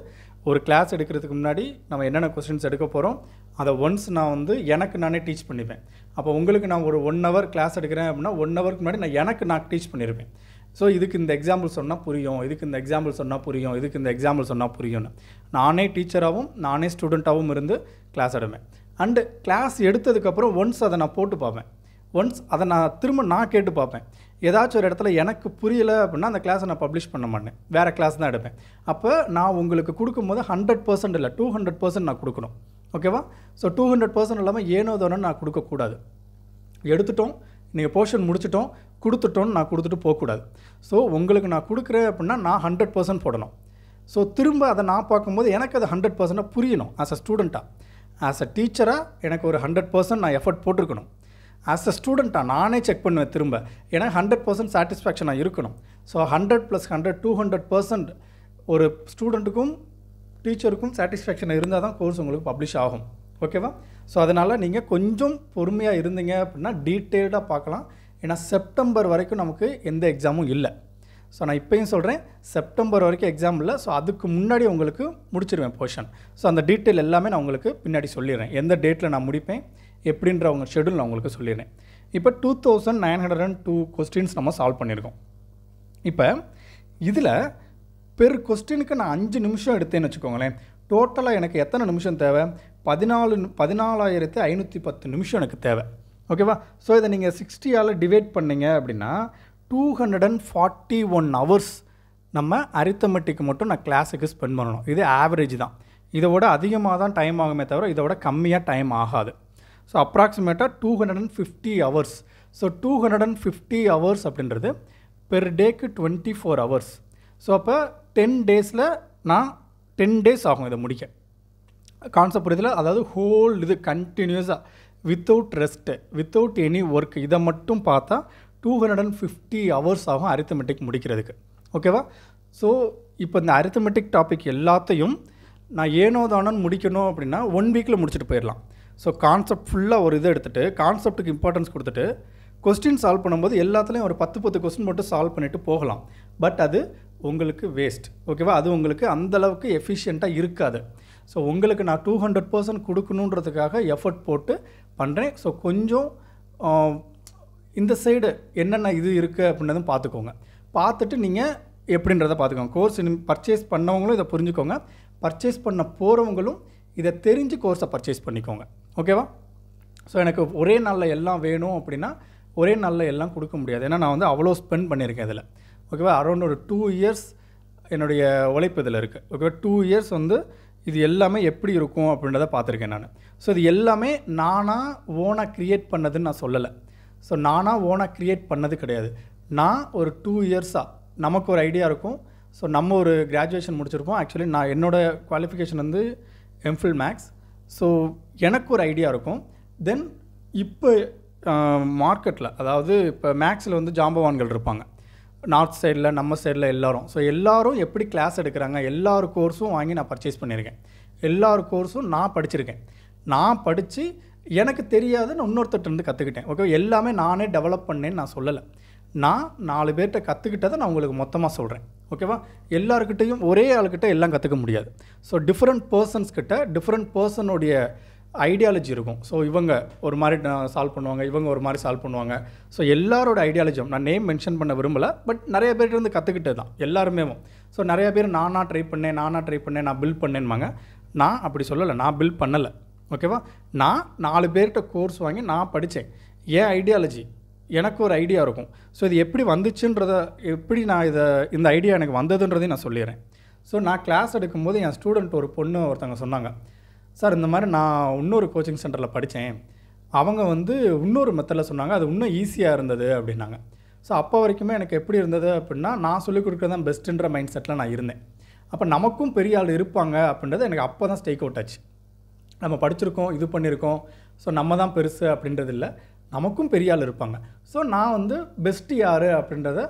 ஒரு கிளாஸ் எடுக்கிறதுக்கு முன்னாடி நம்ம என்னென்ன கொஸ்டின்ஸ் எடுக்க போகிறோம் அதை ஒன்ஸ் நான் வந்து எனக்கு நானே டீச் பண்ணிப்பேன் அப்போ உங்களுக்கு நான் ஒரு ஒன் ஹவர் கிளாஸ் எடுக்கிறேன் அப்படின்னா ஒன் ஹவருக்கு முன்னாடி நான் எனக்கு நான் டீச் பண்ணியிருப்பேன் ஸோ இதுக்கு இந்த எக்ஸாம்பிள் சொன்னால் புரியும் இதுக்கு இந்த எக்ஸாம்பிள் சொன்னால் புரியும் இதுக்கு இந்த எக்ஸாம்பிள் சொன்னால் புரியும்னு நானே டீச்சராகவும் நானே ஸ்டூடெண்ட்டாகவும் இருந்து கிளாஸ் எடுவேன் அண்டு கிளாஸ் எடுத்ததுக்கப்புறம் ஒன்ஸ் அதை நான் போட்டு பார்ப்பேன் ஒன்ஸ் அதை நான் திரும்ப நான் கேட்டு பார்ப்பேன் ஏதாச்சும் ஒரு இடத்துல எனக்கு புரியலை அப்படின்னா அந்த கிளாஸை நான் பப்ளிஷ் பண்ண மாட்டேன் வேறு கிளாஸ் தான் எடுப்பேன் அப்போ நான் உங்களுக்கு கொடுக்கும்போது ஹண்ட்ரட் பர்சன்ட் இல்லை டூ ஹண்ட்ரட் பர்சன்ட் நான் கொடுக்கணும் ஓகேவா ஸோ டூ ஹண்ட்ரட் பர்சன்ட் இல்லாமல் ஏனோ தானோ நான் கொடுக்கக்கூடாது எடுத்துட்டோம் நீங்கள் போர்ஷன் முடிச்சிட்டோம் கொடுத்துட்டோன்னு நான் கொடுத்துட்டு போகக்கூடாது ஸோ உங்களுக்கு நான் கொடுக்குறேன் அப்படின்னா நான் ஹண்ட்ரட் பர்சன்ட் போடணும் ஸோ திரும்ப அதை நான் பார்க்கும்போது எனக்கு அது ஹண்ட்ரட் பர்சன்ட்டாக புரியணும் ஆஸ் அ ஸ்டூடெண்ட்டாக ஆஸ் அ டீச்சராக எனக்கு ஒரு ஹண்ட்ரட் பர்சன்ட் நான் எஃபர்ட் போட்டிருக்கணும் ஆஸ் அ ஸ்டூடெண்ட்டாக நானே செக் பண்ணுவேன் திரும்ப ஏன்னா ஹண்ட்ரட் பர்சன்ட் சாட்டிஸ்ஃபேக்ஷனாக இருக்கணும் so hundred plus hundred two hundred percent ஒரு ஸ்டூடெண்ட்டுக்கும் டீச்சருக்கும் சாட்டிஸ்ஃபேக்ஷன் இருந்தால் தான் கோர்ஸ் உங்களுக்கு பப்ளிஷ் ஆகும் ஓகேவா ஸோ அதனால் நீங்கள் கொஞ்சம் பொறுமையாக இருந்தீங்க அப்படின்னா டீட்டெயில்டாக பார்க்கலாம் ஏன்னா செப்டம்பர் வரைக்கும் நமக்கு எந்த எக்ஸாமும் இல்லை ஸோ நான் இப்போயும் சொல்கிறேன் செப்டம்பர் வரைக்கும் எக்ஸாம் இல்லை ஸோ அதுக்கு முன்னாடி உங்களுக்கு முடிச்சிருவேன் போர்ஷன் ஸோ அந்த டீட்டெயில் எல்லாமே நான் உங்களுக்கு பின்னாடி சொல்லிடுறேன் எந்த டேட்டில் நான் முடிப்பேன் எப்படின்ற அவங்க ஷெடியூல் நான் உங்களுக்கு சொல்லிடுறேன் இப்போ two thousand nine hundred and two questions நம்ம சால்வ் பண்ணியிருக்கோம் இப்போ இதில் பெர் கொஸ்டினுக்கு நான் அஞ்சு நிமிஷம் எடுத்தேன்னு வச்சுக்கோங்களேன் டோட்டலாக எனக்கு எத்தனை நிமிஷம் தேவை பதினாலு பதினாலாயிரத்து ஐநூற்றி பத்து நிமிஷம் எனக்கு தேவை ஓகேவா ஸோ இதை நீங்கள் சிக்ஸ்டியால் டிவைட் பண்ணிங்க அப்படின்னா two hundred and forty one hours நம்ம அரித்தமெட்டிக்கு மட்டும் நான் கிளாஸுக்கு ஸ்பெண்ட் பண்ணணும் இது ஆவரேஜ் தான் இதோட அதிகமாக தான் டைம் ஆகுமே தவிர இதோட கம்மியாக டைம் ஆகாது ஸோ அப்ராக்சிமேட்டாக two hundred and fifty hours so two hundred and fifty hours அப்படின்றது பெர் டேக்கு டுவெண்ட்டி ஃபோர் ஹவர்ஸ் ஸோ அப்போ டென் டேஸில் நான் டென் டேஸ் ஆகும் இதை முடிக்க கான்செப்ட் புரியுதுல அதாவது ஹோல் இது கண்டினியூஸாக without rest without any work இதை மட்டும் பார்த்தா two hundred and fifty hours ஆகும் அரித்தமெட்டிக் முடிக்கிறதுக்கு ஓகேவா ஸோ இப்போ இந்த அரித்தமெட்டிக் டாபிக் எல்லாத்தையும் நான் ஏனோ தானோன்னு முடிக்கணும் அப்படின்னா ஒன் வீக்கில் முடிச்சுட்டு போயிடலாம் ஸோ கான்செப்ட் ஃபுல்லாக ஒரு இதை எடுத்துகிட்டு கான்செப்ட்டுக்கு இம்பார்ட்டன்ஸ் கொடுத்துட்டு கொஸ்டின் சால்வ் பண்ணும்போது எல்லாத்துலேயும் ஒரு பத்து பத்து கொஸ்டின் மட்டும் சால்வ் பண்ணிவிட்டு போகலாம் பட் அது உங்களுக்கு வேஸ்ட் ஓகேவா அது உங்களுக்கு அந்தளவுக்கு எஃபிஷியண்ட்டாக இருக்காது ஸோ உங்களுக்கு நான் டூ ஹண்ட்ரட் பர்சன்ட் கொடுக்கணுன்றதுக்காக எஃபர்ட் போட்டு பண்ணுறேன் ஸோ கொஞ்சம் இந்த சைடு என்னென்ன இது இருக்குது அப்படின்றதும் பார்த்துக்கோங்க பார்த்துட்டு நீங்கள் எப்படின்றத பார்த்துக்கோங்க கோர்ஸ் பர்ச்சேஸ் பண்ணவங்களும் இதை புரிஞ்சுக்கோங்க பர்ச்சேஸ் பண்ண போகிறவங்களும் இதை தெரிஞ்சு கோர்ஸை பர்ச்சேஸ் பண்ணிக்கோங்க ஓகேவா ஸோ எனக்கு ஒரே நாளில் எல்லாம் வேணும் அப்படின்னா ஒரே நாளில் எல்லாம் கொடுக்க முடியாது ஏன்னா நான் வந்து அவ்வளோ ஸ்பெண்ட் பண்ணியிருக்கேன் இதில் ஓகேவா அரௌண்ட் ஒரு டூ இயர்ஸ் என்னுடைய உழைப்பு இதில் இருக்குது ஓகேவா டூ இயர்ஸ் வந்து இது எல்லாமே எப்படி இருக்கும் அப்படின்றத பார்த்துருக்கேன் நான் ஸோ இது எல்லாமே நானாக ஓனாக க்ரியேட் பண்ணதுன்னு நான் சொல்லலை ஸோ நானாக ஓனாக க்ரியேட் பண்ணது கிடையாது நான் ஒரு டூ இயர்ஸாக நமக்கு ஒரு ஐடியா இருக்கும் ஸோ நம்ம ஒரு கிராஜுவேஷன் முடிச்சிருக்கோம் ஆக்சுவலி நான் என்னோடய குவாலிஃபிகேஷன் வந்து எம்ஃபில் மேக்ஸ் ஸோ எனக்கு ஒரு ஐடியா இருக்கும் தென் இப்போ மார்க்கெட்டில் அதாவது இப்போ மேக்ஸில் வந்து ஜாம்பவான்கள் இருப்பாங்க நார்த் சைடில் நம்ம சைடில் எல்லோரும் ஸோ எல்லோரும் எப்படி கிளாஸ் எடுக்கிறாங்க எல்லார் கோர்ஸும் வாங்கி நான் பர்ச்சேஸ் பண்ணியிருக்கேன் எல்லார் கோர்ஸும் நான் படிச்சிருக்கேன் நான் படித்து எனக்கு தெரியாதுன்னு இன்னொருத்தர்கிட்ட கற்றுக்கிட்டேன் ஓகே எல்லாமே நானே டெவலப் பண்ணேன்னு நான் சொல்லலை நான் நாலு பேர்கிட்ட கற்றுக்கிட்டதை நான் உங்களுக்கு மொத்தமாக சொல்கிறேன் ஓகேவா எல்லாருக்கிட்டையும் ஒரே ஆளுக்கிட்ட எல்லாம் கற்றுக்க முடியாது ஸோ டிஃப்ரெண்ட் பர்சன்ஸ்கிட்ட டிஃப்ரெண்ட் பர்சனுடைய ஐடியாலஜி இருக்கும் ஸோ இவங்க ஒரு மாதிரி சால்வ் பண்ணுவாங்க இவங்க ஒரு மாதிரி சால்வ் பண்ணுவாங்க ஸோ எல்லாரோட ஐடியாலஜியும் நான் நேம் மென்ஷன் பண்ண விரும்பலை பட் நிறைய பேர்கிட்ட கற்றுக்கிட்டது தான் எல்லாருமே ஸோ நிறைய பேர் நானாக ட்ரை பண்ணேன் நானாக ட்ரை பண்ணேன் நான் பில்ட் பண்ணேன்மாங்க நான் அப்படி சொல்லலை நான் பில்ட் பண்ணலை ஓகேவா நான் நாலு பேர்கிட்ட கோர்ஸ் வாங்கி நான் படித்தேன் ஏன் ஐடியாலஜி எனக்கு ஒரு ஐடியா இருக்கும் ஸோ இது எப்படி வந்துச்சுன்றத எப்படி நான் இதை இந்த ஐடியா எனக்கு வந்ததுன்றதையும் நான் சொல்லிடுறேன் ஸோ நான் கிளாஸ் எடுக்கும்போது என் ஸ்டூடெண்ட் ஒரு பொண்ணு ஒருத்தவங்க சொன்னாங்க சார் இந்த மாதிரி நான் இன்னொரு கோச்சிங் சென்டரில் படித்தேன் அவங்க வந்து இன்னொரு மெத்தடில் சொன்னாங்க அது இன்னும் ஈஸியாக இருந்தது அப்படின்னாங்க ஸோ அப்போ வரைக்குமே எனக்கு எப்படி இருந்தது அப்படின்னா நான் சொல்லிக் கொடுக்குறது தான் பெஸ்ட்டுன்ற மைண்ட் செட்டில் நான் இருந்தேன் அப்போ நமக்கும் பெரிய ஆள் இருப்பாங்க அப்படின்றது எனக்கு அப்போ தான் ஸ்டேக் அவுட் ஆச்சு நம்ம படிச்சிருக்கோம் இது பண்ணியிருக்கோம் ஸோ நம்ம தான் பெருசு அப்படின்றது இல்லை நமக்கும் பெரிய ஆள் இருப்பாங்க ஸோ நான் வந்து பெஸ்ட்டு யார் அப்படின்றத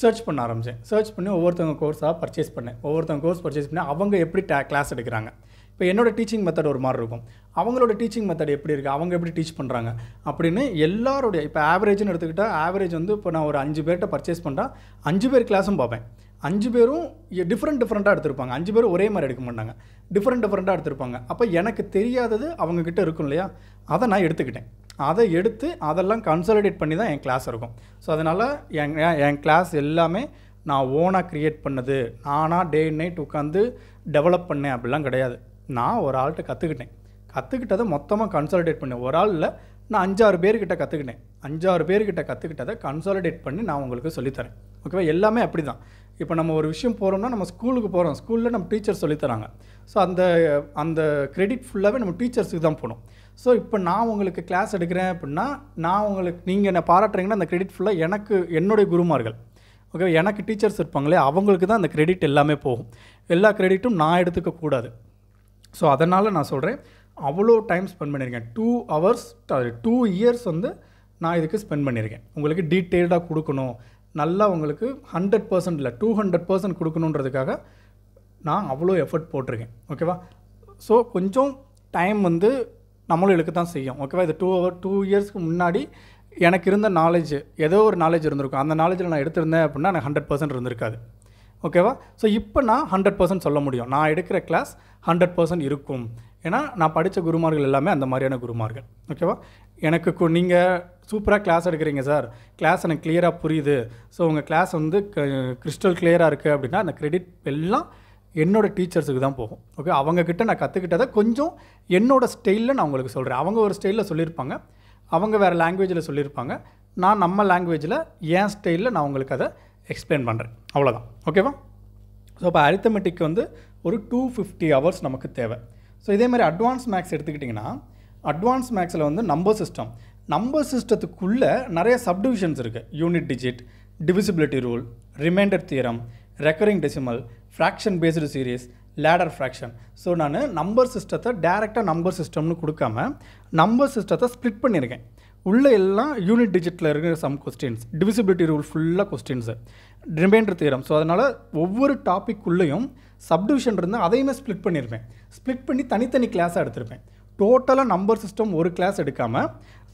சர்ச் பண்ண ஆரம்பித்தேன் சர்ச் பண்ணி ஒவ்வொருத்தவங்க கோர்ஸாக பர்ச்சேஸ் பண்ணேன் ஒவ்வொருத்தவங்க கோர்ஸ் பர்ச்சேஸ் பண்ணி அவங்க எப்படி டே கிளாஸ் எடுக்கிறாங்க இப்போ என்னோடய டீச்சிங் மெத்தட் ஒரு மாதிரி இருக்கும் அவங்களோட டீச்சிங் மெத்தட் எப்படி இருக்குது அவங்க எப்படி டீச் பண்ணுறாங்க அப்படின்னு எல்லாருடைய இப்போ ஆவரேஜ்னு எடுத்துக்கிட்டால் ஆவரேஜ் வந்து இப்போ நான் ஒரு அஞ்சு பேர்கிட்ட பர்ச்சேஸ் பண்ணுறேன் அஞ்சு பேர் கிளாஸும் பார்ப்பேன் அஞ்சு பேரும் டிஃப்ரெண்ட் டிஃப்ரெண்ட்டாக எடுத்திருப்பாங்க அஞ்சு பேரும் ஒரே மாதிரி எடுக்க மாட்டாங்க டிஃப்ரெண்ட் டிஃப்ரெண்ட்டாக எடுத்திருப்பாங்க அப்போ எனக்கு தெரியாதது அவங்கக்கிட்ட இருக்கும் இல்லையா அதை நான் எடுத்துக்கிட்டேன் அதை எடுத்து அதெல்லாம் கன்சாலிடேட் பண்ணி தான் என் கிளாஸ் இருக்கும் ஸோ அதனால் என் என் கிளாஸ் எல்லாமே நான் ஓனாக க்ரியேட் பண்ணது நானாக டே அண்ட் நைட் உட்காந்து டெவலப் பண்ணேன் அப்படிலாம் கிடையாது நான் ஒரு ஆள்கிட்ட கற்றுக்கிட்டேன் கற்றுக்கிட்டதை மொத்தமாக கன்சாலிடேட் பண்ணேன் ஒரு ஆளில் நான் அஞ்சாறு பேர்கிட்ட கற்றுக்கிட்டேன் அஞ்சாறு பேர்கிட்ட கற்றுக்கிட்டதை கன்சாலிடேட் பண்ணி நான் உங்களுக்கு சொல்லித்தரேன் ஓகேவா எல்லாமே அப்படி தான் இப்போ நம்ம ஒரு விஷயம் போகிறோம்னா நம்ம ஸ்கூலுக்கு போகிறோம் ஸ்கூலில் நம்ம டீச்சர் சொல்லித்தராங்க ஸோ அந்த அந்த கிரெடிட் ஃபுல்லாகவே நம்ம டீச்சர்ஸுக்கு தான் போகணும் ஸோ இப்போ நான் உங்களுக்கு கிளாஸ் எடுக்கிறேன் அப்படின்னா நான் உங்களுக்கு நீங்கள் என்னை பாராட்டுறீங்கன்னா அந்த கிரெடிட் ஃபுல்லாக எனக்கு என்னுடைய குருமார்கள் ஓகே எனக்கு டீச்சர்ஸ் இருப்பாங்களே அவங்களுக்கு தான் அந்த கிரெடிட் எல்லாமே போகும் எல்லா கிரெடிட்டும் நான் எடுத்துக்கக்கூடாது ஸோ அதனால் நான் சொல்கிறேன் அவ்வளோ டைம் ஸ்பெண்ட் பண்ணியிருக்கேன் டூ ஹவர்ஸ் டூ இயர்ஸ் வந்து நான் இதுக்கு ஸ்பெண்ட் பண்ணியிருக்கேன் உங்களுக்கு டீட்டெயில்டாக கொடுக்கணும் நல்லா உங்களுக்கு ஹண்ட்ரட் பர்சன்ட் இல்லை டூ ஹண்ட்ரட் பர்சன்ட் கொடுக்கணுன்றதுக்காக நான் அவ்வளோ எஃபர்ட் போட்டிருக்கேன் ஓகேவா ஸோ கொஞ்சம் டைம் வந்து நம்மளும் இழுக்க தான் செய்யும் ஓகேவா இது டூ ஹவர் டூ இயர்ஸ்க்கு முன்னாடி எனக்கு இருந்த நாலேஜ் ஏதோ ஒரு நாலேஜ் இருந்திருக்கும் அந்த நாலேஜில் நான் எடுத்திருந்தேன் அப்படின்னா எனக்கு ஹண்ட்ரட் பர்சன்ட் இருந்திருக்காது ஓகேவா ஸோ இப்போ நான் ஹண்ட்ரட் பர்சன்ட் சொல்ல முடியும் நான் எடுக்கிற கிளாஸ் ஹண்ட்ரட் பர்சன்ட் இருக்கும் ஏன்னா நான் படித்த குருமார்கள் எல்லாமே அந்த மாதிரியான குருமார்கள் ஓகேவா எனக்கு நீங்கள் சூப்பராக கிளாஸ் எடுக்கிறீங்க சார் கிளாஸ் எனக்கு கிளியராக புரியுது ஸோ உங்கள் கிளாஸ் வந்து கிறிஸ்டல் கிளியராக இருக்குது அப்படின்னா அந்த கிரெடிட் எல்லாம் என்னோடய டீச்சர்ஸுக்கு தான் போகும் ஓகே அவங்கக்கிட்ட நான் கற்றுக்கிட்டதை கொஞ்சம் என்னோடய ஸ்டைலில் நான் உங்களுக்கு சொல்கிறேன் அவங்க ஒரு ஸ்டைலில் சொல்லியிருப்பாங்க அவங்க வேறு லாங்குவேஜில் சொல்லியிருப்பாங்க நான் நம்ம லாங்குவேஜில் என் ஸ்டைலில் நான் உங்களுக்கு அதை எக்ஸ்பிளைன் பண்ணுறேன் அவ்வளோதான் ஓகேவா ஸோ இப்போ அரித்தமெட்டிக் வந்து ஒரு டூ ஃபிஃப்டி ஹவர்ஸ் நமக்கு தேவை ஸோ இதே மாதிரி அட்வான்ஸ் மேக்ஸ் எடுத்துக்கிட்டிங்கன்னா அட்வான்ஸ் மேக்ஸில் வந்து நம்பர் சிஸ்டம் நம்பர் சிஸ்டத்துக்குள்ளே நிறைய சப்டிவிஷன்ஸ் இருக்குது unit digit divisibility rule remainder theorem recurring decimal fraction based series ladder fraction so நான் நம்பர் சிஸ்டத்தை டேரெக்டாக நம்பர் சிஸ்டம்னு கொடுக்காம நம்பர் சிஸ்டத்தை ஸ்ப்ளிட் பண்ணியிருக்கேன் உள்ளே எல்லாம் யூனிட் டிஜிட்டில் இருக்கிற சம் கொஸ்டின்ஸ் டிவிசிபிலிட்டி ரூல் ஃபுல்லாக கொஸ்டின்ஸு ரிமைண்டர் தீரம் ஸோ அதனால் ஒவ்வொரு டாபிக் உள்ளேயும் சப்டிவிஷன் இருந்தால் அதையுமே ஸ்ப்ளிட் பண்ணியிருப்பேன் ஸ்ப்ளிட் பண்ணி தனித்தனி கிளாஸாக எடுத்திருப்பேன் டோட்டலாக நம்பர் சிஸ்டம் ஒரு கிளாஸ் எடுக்காமல்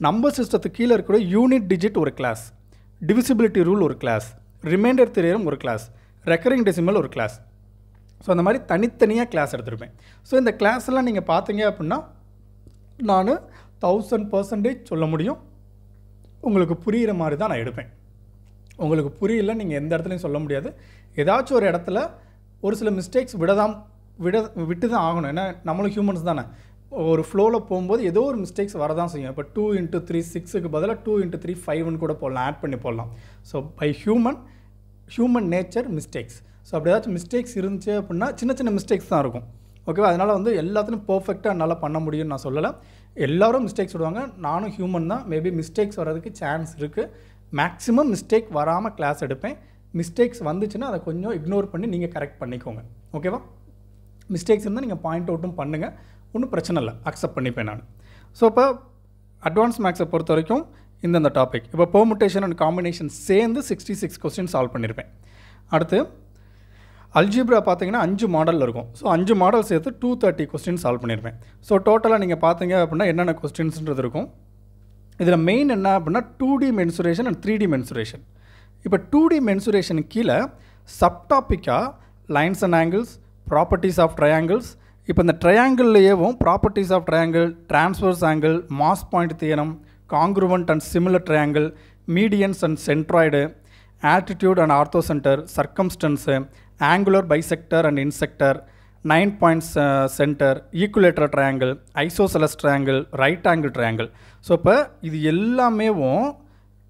நம்பர் சிஸ்டத்துக்கு கீழே இருக்கக்கூடிய யூனிட் டிஜிட் ஒரு கிளாஸ் டிவிசிபிலிட்டி ரூல் ஒரு கிளாஸ் ரிமைண்டர் திரியம் ஒரு கிளாஸ் ரெக்கரிங் டெசிமல் ஒரு கிளாஸ் ஸோ அந்த மாதிரி தனித்தனியாக கிளாஸ் எடுத்துருப்பேன் ஸோ இந்த கிளாஸ்லாம் நீங்கள் பார்த்தீங்க அப்படின்னா நான் தௌசண்ட் பர்சன்டேஜ் சொல்ல முடியும் உங்களுக்கு புரிகிற மாதிரி தான் நான் எடுப்பேன் உங்களுக்கு புரியல நீங்கள் எந்த இடத்துலையும் சொல்ல முடியாது ஏதாச்சும் ஒரு இடத்துல ஒரு சில மிஸ்டேக்ஸ் விடதாம் விட விட்டு தான் ஆகணும் ஏன்னா நம்மளும் ஹியூமன்ஸ் தானே ஒரு ஃப்ளோவில் போகும்போது ஏதோ ஒரு மிஸ்டேக்ஸ் வரதான் செய்யும் இப்போ டூ இன்ட்டு த்ரீ சிக்ஸுக்கு பதிலாக டூ இன்ட்டு த்ரீ ஃபைவ்னு கூட போடலாம் ஆட் பண்ணி போடலாம் so by human human nature mistakes so அப்படி ஏதாச்சும் மிஸ்டேக்ஸ் இருந்துச்சு அப்படின்னா சின்ன சின்ன மிஸ்டேக்ஸ் தான் இருக்கும் ஓகேவா அதனால் வந்து எல்லாத்துலையும் பர்ஃபெக்டாக என்னால் பண்ண முடியும்னு நான் சொல்லலை எல்லோரும் மிஸ்டேக்ஸ் விடுவாங்க நானும் ஹியூமன் தான் மேபி மிஸ்டேக்ஸ் வர்றதுக்கு சான்ஸ் இருக்குது மேக்ஸிமம் மிஸ்டேக் வராமல் கிளாஸ் எடுப்பேன் மிஸ்டேக்ஸ் வந்துச்சுன்னா அதை கொஞ்சம் இக்னோர் பண்ணி நீங்கள் கரெக்ட் பண்ணிக்கோங்க ஓகேவா மிஸ்டேக்ஸ் இருந்தால் நீங்கள் பாயிண்ட் அவுட்டும் பண்ணுங்கள் ஒன்றும் பிரச்சனை இல்லை அக்செப்ட் பண்ணிப்பேன் நான் ஸோ இப்போ அட்வான்ஸ் மேக்ஸை பொறுத்த வரைக்கும் இந்தந்த டாபிக் இப்போ பெர்முட்டேஷன் அண்ட் காம்பினேஷன் சேர்ந்து சிக்ஸ்டி சிக்ஸ் கொஸ்டின் சால்வ் பண்ணியிருப்பேன் அடுத்து அல்ஜிப்ரா பார்த்தீங்கன்னா அஞ்சு மாடலில் இருக்கும் ஸோ அஞ்சு மாடல் சேர்த்து டூ தேர்ட்டி கொஸ்டின் சால்வ் பண்ணியிருப்பேன் ஸோ டோட்டலாக நீங்கள் பார்த்தீங்க அப்படின்னா என்னென்ன கொஸ்டின்ஸ்ன்றது இருக்கும் இதில் மெயின் என்ன அப்படின்னா two D mensuration and three D mensuration இப்போ டூ டி மென்சுரேஷன் கீழே சப்டாப்பிக்காக lines and angles properties of triangles இப்போ இந்த ட்ரையாங்கிள்லேயேவும் properties of triangle transversal angle mass point theorem congruent and similar triangle medians and centroid altitude and orthocentre circumcentre angular bisector and incentre nine points centre equilateral triangle isosceles triangle right angle triangle so இப்போ இது எல்லாமேவும்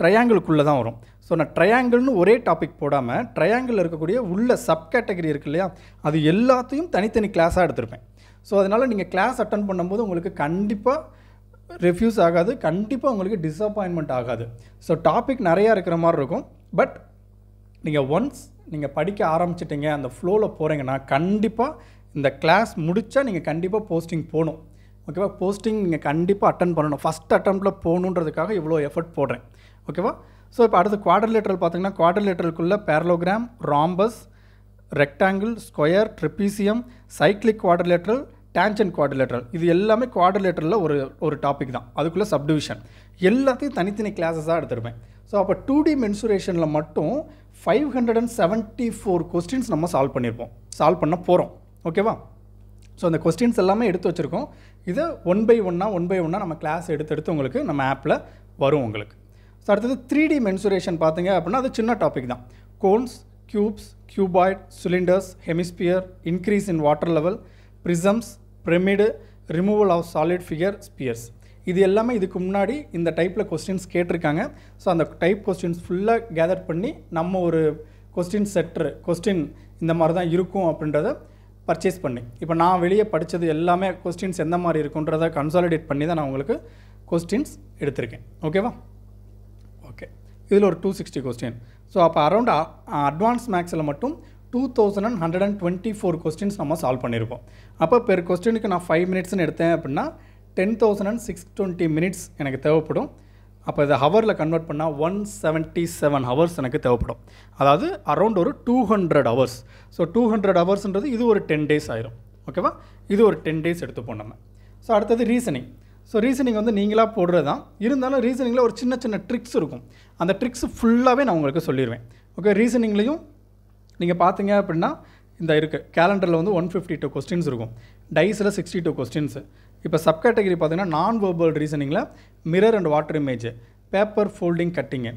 ட்ரையாங்கிளுக்குள்ளே தான் வரும் so நான் ட்ரையாங்கிள்னு ஒரே topic போடாமல் triangle இருக்கக்கூடிய உள்ள sub category இருக்கு இல்லையா அது எல்லாத்தையும் தனித்தனி கிளாஸாக எடுத்திருப்பேன் ஸோ அதனால் நீங்கள் கிளாஸ் அட்டன் பண்ணும்போது உங்களுக்கு கண்டிப்பாக ரெஃப்யூஸ் ஆகாது கண்டிப்பாக உங்களுக்கு டிஸப்பாயின்மெண்ட் ஆகாது ஸோ டாபிக் நிறையா இருக்கிற மாதிரி இருக்கும் பட் நீங்கள் ஒன்ஸ் நீங்கள் படிக்க ஆரம்பிச்சிட்டிங்க அந்த ஃப்ளோவில் போகிறீங்கன்னா கண்டிப்பாக இந்த கிளாஸ் முடித்தா நீங்கள் கண்டிப்பாக போஸ்டிங் போகணும் ஓகேவா போஸ்டிங் நீங்கள் கண்டிப்பாக அட்டன் பண்ணணும் ஃபஸ்ட் அட்டம்ப்டில் போகணுன்றதுக்காக இவ்வளோ எஃபர்ட் போடுறேன் ஓகேவா ஸோ இப்போ அடுத்து பார்த்திங்கன்னா பார்த்தீங்கன்னா குவாட்ரலேட்ரலுக்குள்ளே parallelogram rhombus rectangle square trapezium cyclic quadrilateral tangent lateral இது எல்லாமே லெட்டரில் ஒரு ஒரு டாபிக் தான் அதுக்குள்ளே சப்டிவிஷன் எல்லாத்தையும் தனித்தனி கிளாஸஸாக எடுத்துருப்பேன் ஸோ அப்போ டூ டி மென்சுரேஷனில் மட்டும் five hundred and seventy four questions நம்ம சால்வ் பண்ணியிருப்போம் சால்வ் பண்ண போகிறோம் ஓகேவா ஸோ அந்த கொஸ்டின்ஸ் எல்லாமே எடுத்து வச்சுருக்கோம் இதை ஒன் பை ஒன்னாக ஒன் பை ஒன்னாக நம்ம கிளாஸ் எடுத்து எடுத்து உங்களுக்கு நம்ம ஆப்பில் வரும் உங்களுக்கு ஸோ அடுத்தது த்ரீ டி மென்சுரேஷன் பார்த்தீங்க அப்படின்னா அது சின்ன டாபிக் தான் cones cubes cuboid cylinders hemisphere increase in water level prisms pyramid removal of solid figure spheres இது எல்லாமே இதுக்கு முன்னாடி இந்த டைப்பில் கொஸ்டின்ஸ் கேட்டிருக்காங்க ஸோ அந்த டைப் கொஸ்டின்ஸ் ஃபுல்லாக கேதர் பண்ணி நம்ம ஒரு கொஸ்டின் செட்ரு கொஸ்டின் இந்த மாதிரி தான் இருக்கும் அப்படின்றத பர்ச்சேஸ் பண்ணி இப்போ நான் வெளியே படித்தது எல்லாமே கொஸ்டின்ஸ் எந்த மாதிரி இருக்குன்றதை கன்சாலிடேட் பண்ணி தான் நான் உங்களுக்கு கொஸ்டின்ஸ் எடுத்திருக்கேன் ஓகேவா இதில் ஒரு டூ சிக்ஸ்டி கொஸ்டின் ஸோ அப்போ அரௌண்ட் அட்வான்ஸ் மேக்ஸில் மட்டும் two thousand and hundred and twenty four questions நம்ம சால்வ் பண்ணியிருக்கோம் அப்போ பெரு கொஸ்டினுக்கு நான் ஃபைவ் மினிட்ஸ்னு எடுத்தேன் அப்படின்னா ten thousand and six twenty minutes எனக்கு தேவைப்படும் அப்போ இதை ஹவரில் கன்வெர்ட் பண்ணால் ஒன் செவன்ட்டி செவன் ஹவர்ஸ் எனக்கு தேவைப்படும் அதாவது அரௌண்ட் ஒரு two hundred hours so two hundred ஹவர்ஸ்ன்றது இது ஒரு டென் டேஸ் ஆயிரும் ஓகேவா இது ஒரு டென் டேஸ் எடுத்துப்போம் நம்ம ஸோ அடுத்தது ரீசனிங் ஸோ ரீசனிங் வந்து நீங்களாக போடுறது தான் இருந்தாலும் ரீசனிங்கில் ஒரு சின்ன சின்ன ட்ரிக்ஸ் இருக்கும் அந்த ட்ரிக்ஸ் ஃபுல்லாகவே நான் உங்களுக்கு சொல்லிடுவேன் ஓகே ரீசனிங்லேயும் நீங்கள் பார்த்தீங்க அப்படின்னா இந்த இருக்குது கேலண்டரில் வந்து ஒன் ஃபிஃப்டி டூ கொஸ்டின்ஸ் இருக்கும் டைஸில் சிக்ஸ்டி டூ கொஸ்டின்ஸு இப்போ சப் கேட்டகரி பார்த்தீங்கன்னா நான் வேர்பல் ரீசனிங்கில் mirror and water image paper folding cutting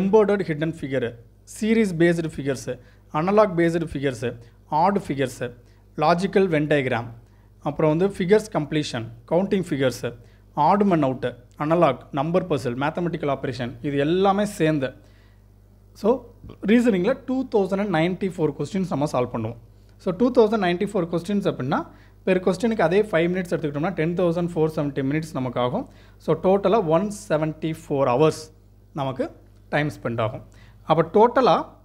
embedded hidden figure series based figures analog based figures odd figures logical venn diagram அப்புறம் வந்து figures completion counting figures ஆடும் and out analog number puzzle mathematical operation இது எல்லாமே சேர்ந்து so ரீசனிங்கில் two thousand and ninety four questions நம்ம solve பண்ணுவோம் so two thousand ninety four questions அப்படின்னா பெர் கொஸ்டினுக்கு அதே ஃபைவ் மினிட்ஸ் எடுத்துக்கிட்டோம்னா ten thousand four seventy minutes நமக்கு ஆகும் ஸோ டோட்டலாக ஒன் செவன்ட்டி ஃபோர் ஹவர்ஸ் நமக்கு டைம் ஸ்பெண்ட் ஆகும் அப்போ டோட்டலாக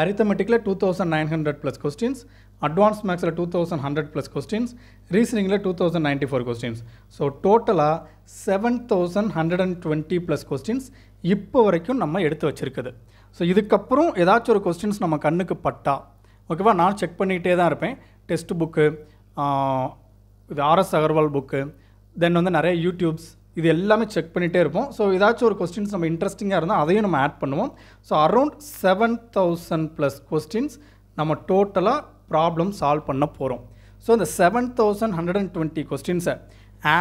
அரித்தமெட்டிக்கில் two thousand nine hundred plus questions advance மேக்ஸில் two thousand hundred plus questions ரீசனிங்கில் two thousand ninety four questions so டோட்டலாக seven thousand hundred and twenty plus questions இப்போ வரைக்கும் நம்ம எடுத்து வச்சுருக்குது ஸோ இதுக்கப்புறம் ஏதாச்சும் ஒரு கொஸ்டின்ஸ் நம்ம கண்ணுக்கு பட்டா ஓகேவா நான் செக் பண்ணிகிட்டே தான் இருப்பேன் டெஸ்ட் புக்கு இது ஆர்எஸ் அகர்வால் புக்கு தென் வந்து நிறைய யூடியூப்ஸ் இது எல்லாமே செக் பண்ணிகிட்டே இருப்போம் ஸோ ஏதாச்சும் ஒரு கொஸ்டின்ஸ் நம்ம இன்ட்ரெஸ்டிங்காக இருந்தால் அதையும் நம்ம ஆட் பண்ணுவோம் so around seven thousand plus questions நம்ம டோட்டலாக ப்ராப்ளம் சால்வ் பண்ண போகிறோம் ஸோ இந்த seven thousand hundred and twenty கொஸ்டின்ஸை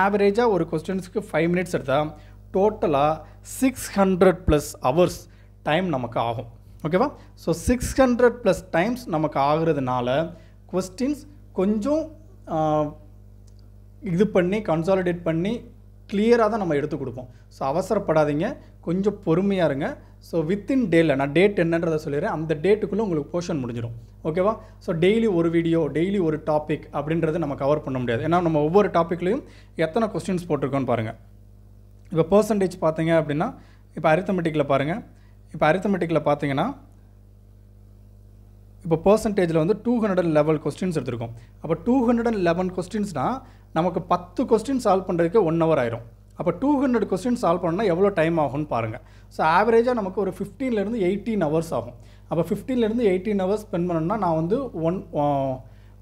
ஆவரேஜாக ஒரு கொஸ்டின்ஸுக்கு ஃபைவ் மினிட்ஸ் எடுத்தால் டோட்டலாக six hundred plus hours time நமக்கு ஆகும் ஓகேவா so six hundred plus times நமக்கு ஆகிறதுனால கொஸ்டின்ஸ் கொஞ்சம் இது பண்ணி கன்சாலிடேட் பண்ணி கிளியராக தான் நம்ம எடுத்து கொடுப்போம் ஸோ அவசரப்படாதீங்க கொஞ்சம் பொறுமையாக இருங்க ஸோ வித்தின் டேயில் நான் டேட் என்னன்றதை சொல்லிடுறேன் அந்த டேட்டுக்குள்ளே உங்களுக்கு போர்ஷன் முடிஞ்சிடும் ஓகேவா ஸோ டெய்லி ஒரு வீடியோ டெய்லி ஒரு டாபிக் அப்படின்றத நம்ம கவர் பண்ண முடியாது ஏன்னா நம்ம ஒவ்வொரு டாப்பிக்லேயும் எத்தனை கொஸ்டின்ஸ் போட்டிருக்கோன்னு பாருங்கள் இப்போ பர்சன்டேஜ் பார்த்தீங்க அப்படின்னா இப்போ அரித்தமெட்டிக்கில் பாருங்கள் இப்போ அரித்தமெட்டிக்கில் பார்த்தீங்கன்னா இப்போ பர்சன்டேஜில் வந்து two hundred and eleven questions எடுத்திருக்கோம் அப்போ டூ ஹண்ட்ரட் அண்ட் லெவன் கொஸ்டின்ஸ்னால் நமக்கு பத்து கொஸ்டின் சால்வ் பண்ணுறதுக்கு ஒன் ஹவர் ஆயிரும் அப்போ டூ ஹண்ட்ரட் கொஸ்டின் சால்வ் பண்ணால் எவ்வளோ டைம் ஆகும்னு பாருங்கள் ஸோ ஆவரேஜாக நமக்கு ஒரு ஃபிஃப்டீன்லேருந்து எயிட்டீன் ஹவர்ஸ் ஆகும் அப்போ ஃபிஃப்டீன்லேருந்து எயிட்டீன் ஹவர்ஸ் ஸ்பெண்ட் பண்ணணும்னா நான் வந்து one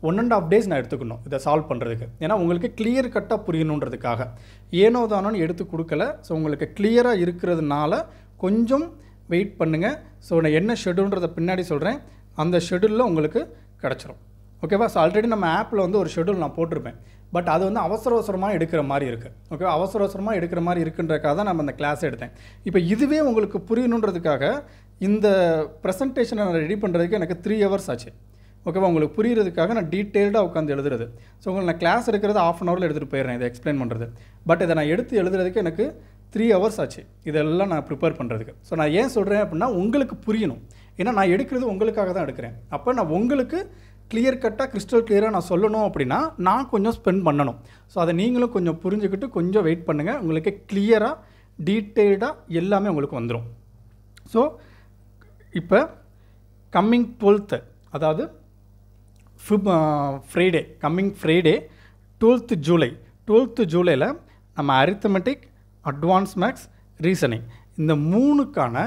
one and half days நான் எடுத்துக்கணும் இதை சால்வ் பண்ணுறதுக்கு ஏன்னா உங்களுக்கு கிளியர் கட்டாக புரியணுன்றதுக்காக ஏனோ தானோன்னு எடுத்து கொடுக்கல ஸோ உங்களுக்கு கிளியராக இருக்கிறதுனால கொஞ்சம் வெயிட் பண்ணுங்கள் ஸோ நான் என்ன ஷெடியூல்ன்றதை பின்னாடி சொல்கிறேன் அந்த ஷெடியூலில் உங்களுக்கு கிடச்சிரும் ஓகேவா ஸோ ஆல்ரெடி நம்ம ஆப்பில் வந்து ஒரு ஷெடியூல் நான் போட்டிருப்பேன் பட் அது வந்து அவசர அவசரமாக எடுக்கிற மாதிரி இருக்குது ஓகே அவசர அவசரமாக எடுக்கிற மாதிரி இருக்குன்றக்காக தான் நம்ம அந்த கிளாஸ் எடுத்தேன் இப்போ இதுவே உங்களுக்கு புரியணுன்றதுக்காக இந்த ப்ரெசன்டேஷனை நான் ரெடி பண்ணுறதுக்கு எனக்கு த்ரீ ஹவர்ஸ் ஆச்சு ஓகேவா உங்களுக்கு புரியுறதுக்காக நான் டீட்டெயில்டாக உட்காந்து எழுதுறது ஸோ உங்களுக்கு நான் கிளாஸ் எடுக்கிறது ஆஃப் அன் ஹவரில் எடுத்துகிட்டு போயிடுறேன் இதை எக்ஸ்பிளைன் பண்ணுறது பட் இதை நான் எடுத்து எழுதுறதுக்கு எனக்கு த்ரீ ஹவர்ஸ் ஆச்சு இதெல்லாம் நான் ப்ரிப்பேர் பண்ணுறதுக்கு ஸோ நான் ஏன் சொல்கிறேன் அப்படின்னா உங்களுக்கு புரியணும் ஏன்னா நான் எடுக்கிறது உங்களுக்காக தான் எடுக்கிறேன் அப்போ நான் உங்களுக்கு கிளியர் கட்டாக கிறிஸ்டல் கிளியராக நான் சொல்லணும் அப்படின்னா நான் கொஞ்சம் ஸ்பெண்ட் பண்ணணும் ஸோ அதை நீங்களும் கொஞ்சம் புரிஞ்சுக்கிட்டு கொஞ்சம் வெயிட் பண்ணுங்கள் உங்களுக்கு கிளியராக டீட்டெயில்டாக எல்லாமே உங்களுக்கு வந்துடும் ஸோ இப்போ கம்மிங் டுவெல்த்து அதாவது ஃபிப் Friday coming Friday twelfth July twelfth ஜூலையில் நம்ம அரித்தமெட்டிக் அட்வான்ஸ் மேக்ஸ் ரீசனிங் இந்த மூணுக்கான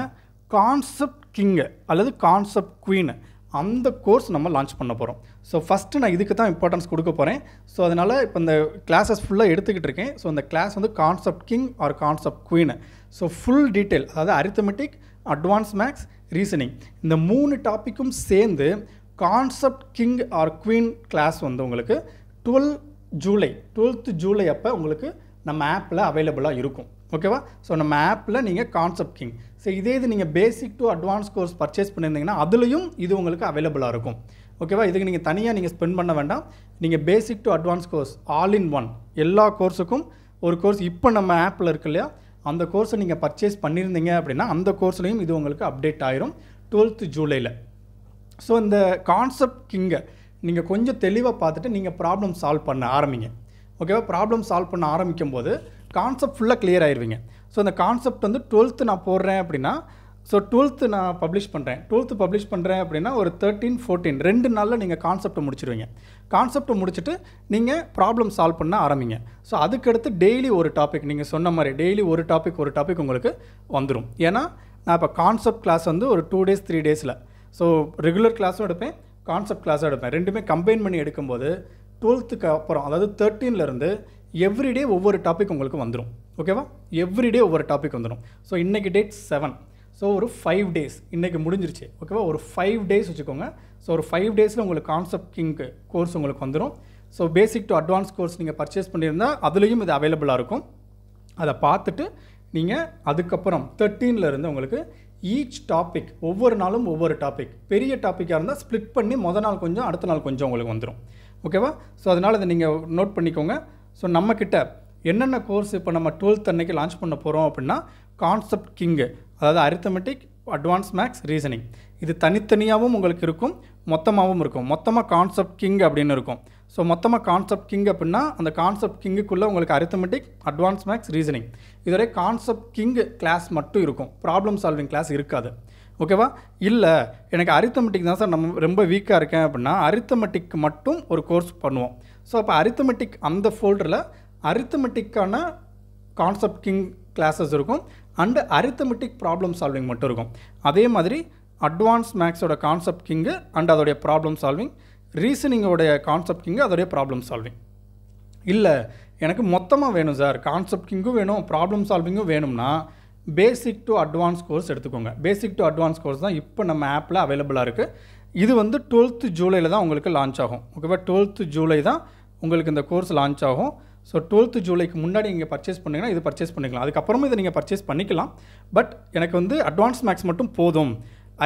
கான்செப்ட் கிங்கு அல்லது கான்செப்ட் குவீனு அந்த கோர்ஸ் நம்ம லான்ச் பண்ண போகிறோம் ஸோ ஃபஸ்ட்டு நான் இதுக்கு தான் இம்பார்ட்டன்ஸ் கொடுக்க போகிறேன் ஸோ அதனால் இப்போ இந்த கிளாஸஸ் ஃபுல்லாக எடுத்துக்கிட்டு இருக்கேன் ஸோ அந்த கிளாஸ் வந்து concept king or concept queen so full detail அதாவது அரித்தமெட்டிக் அட்வான்ஸ் மேக்ஸ் ரீசனிங் இந்த மூணு டாப்பிக்கும் சேர்ந்து concept king or queen class வந்து உங்களுக்கு டுவெல் ஜூலை டுவெல்த் ஜூலை அப்போ உங்களுக்கு நம்ம ஆப்பில் அவைலபிளாக இருக்கும் ஓகேவா ஸோ நம்ம ஆப்பில் நீங்கள் கான்செப்ட் கிங் ஸோ இதே இது நீங்கள் basic to advance course purchase பண்ணியிருந்தீங்கன்னா அதுலேயும் இது உங்களுக்கு அவைலபிளாக இருக்கும் ஓகேவா இதுக்கு நீங்கள் தனியாக நீங்கள் ஸ்பெண்ட் பண்ண வேண்டாம் நீங்கள் basic to advance course all in one எல்லா கோர்ஸுக்கும் ஒரு கோர்ஸ் இப்போ நம்ம ஆப்பில் இருக்கு இல்லையா அந்த கோர்ஸை நீங்கள் பர்ச்சேஸ் பண்ணியிருந்தீங்க அப்படின்னா அந்த கோர்ஸ்லையும் இது உங்களுக்கு அப்டேட் ஆயிரும் டுவெல்த்து ஜூலையில் ஸோ இந்த கான்செப்ட் கிங்கை நீங்கள் கொஞ்சம் தெளிவாக பார்த்துட்டு நீங்கள் ப்ராப்ளம் சால்வ் பண்ண ஆரம்பிங்க ஓகேவா ப்ராப்ளம் சால்வ் பண்ண ஆரம்பிக்கும் போது கான்செப்ட் ஃபுல்லாக கிளியர் ஆயிடுவீங்க ஸோ அந்த கான்செப்ட் வந்து டுவெல்த்து நான் போடுறேன் அப்படின்னா ஸோ டுவெல்த்து நான் பப்ளிஷ் பண்ணுறேன் டுவெல்த்து பப்ளிஷ் பண்ணுறேன் அப்படின்னா ஒரு தேர்ட்டீன் ஃபோர்டீன் ரெண்டு நாளில் நீங்கள் கான்செப்டை முடிச்சிருவீங்க கான்செப்டை முடிச்சுட்டு நீங்கள் ப்ராப்ளம் சால்வ் பண்ண ஆரம்பிங்க ஸோ அதுக்கடுத்து டெய்லி ஒரு டாபிக் நீங்கள் சொன்ன மாதிரி டெய்லி ஒரு டாபிக் ஒரு டாபிக் உங்களுக்கு வந்துடும் ஏன்னா நான் இப்போ கான்செப்ட் கிளாஸ் வந்து ஒரு டூ டேஸ் த்ரீ டேஸில் ஸோ ரெகுலர் கிளாஸும் எடுப்பேன் கான்செப்ட் கிளாஸும் எடுப்பேன் ரெண்டுமே கம்பைன் பண்ணி எடுக்கும்போது டுவெல்த்துக்கு அப்புறம் அதாவது தேர்ட்டீன்லேருந்து எவ்ரிடே ஒவ்வொரு டாபிக் உங்களுக்கு வந்துடும் ஓகேவா எவ்ரிடே ஒவ்வொரு டாபிக் வந்துடும் ஸோ இன்றைக்கி டேட் செவன் ஸோ ஒரு ஃபைவ் டேஸ் இன்றைக்கி முடிஞ்சிருச்சு ஓகேவா ஒரு ஃபைவ் டேஸ் வச்சுக்கோங்க ஸோ ஒரு ஃபைவ் டேஸில் உங்களுக்கு கான்செப்ட் கிங்க்கு கோர்ஸ் உங்களுக்கு வந்துடும் so basic to advance course நீங்கள் பர்ச்சேஸ் பண்ணியிருந்தால் அதுலேயும் இது அவைலபிளாக இருக்கும் அதை பார்த்துட்டு நீங்கள் அதுக்கப்புறம் இருந்து உங்களுக்கு ஈச் டாபிக் ஒவ்வொரு நாளும் ஒவ்வொரு டாபிக் பெரிய டாப்பிக்காக இருந்தால் ஸ்ப்ளிட் பண்ணி மொதல் நாள் கொஞ்சம் அடுத்த நாள் கொஞ்சம் உங்களுக்கு வந்துடும் ஓகேவா ஸோ அதனால் இதை நீங்கள் நோட் பண்ணிக்கோங்க ஸோ நம்மக்கிட்ட என்னென்ன கோர்ஸ் இப்போ நம்ம டுவெல்த் அன்னைக்கு லான்ச் பண்ண போகிறோம் அப்படின்னா கான்செப்ட் கிங்கு அதாவது அரித்தமெட்டிக் அட்வான்ஸ் மேக்ஸ் ரீசனிங் இது தனித்தனியாகவும் உங்களுக்கு இருக்கும் மொத்தமாகவும் இருக்கும் மொத்தமாக கான்செப்ட் கிங் அப்படின்னு இருக்கும் ஸோ மொத்தமாக கான்செப்ட் கிங் அப்படின்னா அந்த கான்செப்ட் கிங்குக்குள்ளே உங்களுக்கு அரித்தமெட்டிக் அட்வான்ஸ் மேக்ஸ் ரீசனிங் இதுவரை கான்செப்ட் கிங் கிளாஸ் மட்டும் இருக்கும் ப்ராப்ளம் சால்விங் கிளாஸ் இருக்காது ஓகேவா இல்லை எனக்கு அரித்தமெட்டிக் தான் சார் நம்ம ரொம்ப வீக்காக இருக்கேன் அப்படின்னா அரித்தமெட்டிக் மட்டும் ஒரு கோர்ஸ் பண்ணுவோம் ஸோ அப்போ அரித்தமெட்டிக் அந்த ஃபோல்டரில் அரித்தமெட்டிக்கான கான்செப்ட் கிங் கிளாஸஸ் இருக்கும் அண்டு அரித்தமெட்டிக் ப்ராப்ளம் சால்விங் மட்டும் இருக்கும் அதே மாதிரி அட்வான்ஸ் மேக்ஸோட கான்செப்ட் கிங்கு அண்ட் அதோடைய ப்ராப்ளம் சால்விங் ரீசனிங்கோடைய கான்செப்ட் கிங்கு அதோடைய ப்ராப்ளம் சால்விங் இல்லை எனக்கு மொத்தமாக வேணும் சார் கான்செப்ட் கிங்கும் வேணும் ப்ராப்ளம் சால்விங்கும் வேணும்னா பேசிக் டு அட்வான்ஸ் கோர்ஸ் எடுத்துக்கோங்க பேசிக் டு அட்வான்ஸ் கோர்ஸ் தான் இப்போ நம்ம ஆப்பில் அவைலபிளாக இருக்குது இது வந்து டுவெல்த்து ஜூலையில் தான் உங்களுக்கு லான்ச் ஆகும் ஓகேவா டுவெல்த்து ஜூலை தான் உங்களுக்கு இந்த கோர்ஸ் லான்ச் ஆகும் ஸோ டுவெல்த் ஜூலைக்கு முன்னாடி நீங்கள் பர்ச்சேஸ் பண்ணிங்கன்னா இது பர்ச்சேஸ் பண்ணிக்கலாம் அதுக்கப்புறமும் இதை நீங்கள் பர்ச்சேஸ் பண்ணிக்கலாம் பட் எனக்கு வந்து அட்வான்ஸ் மேக்ஸ் மட்டும் போதும்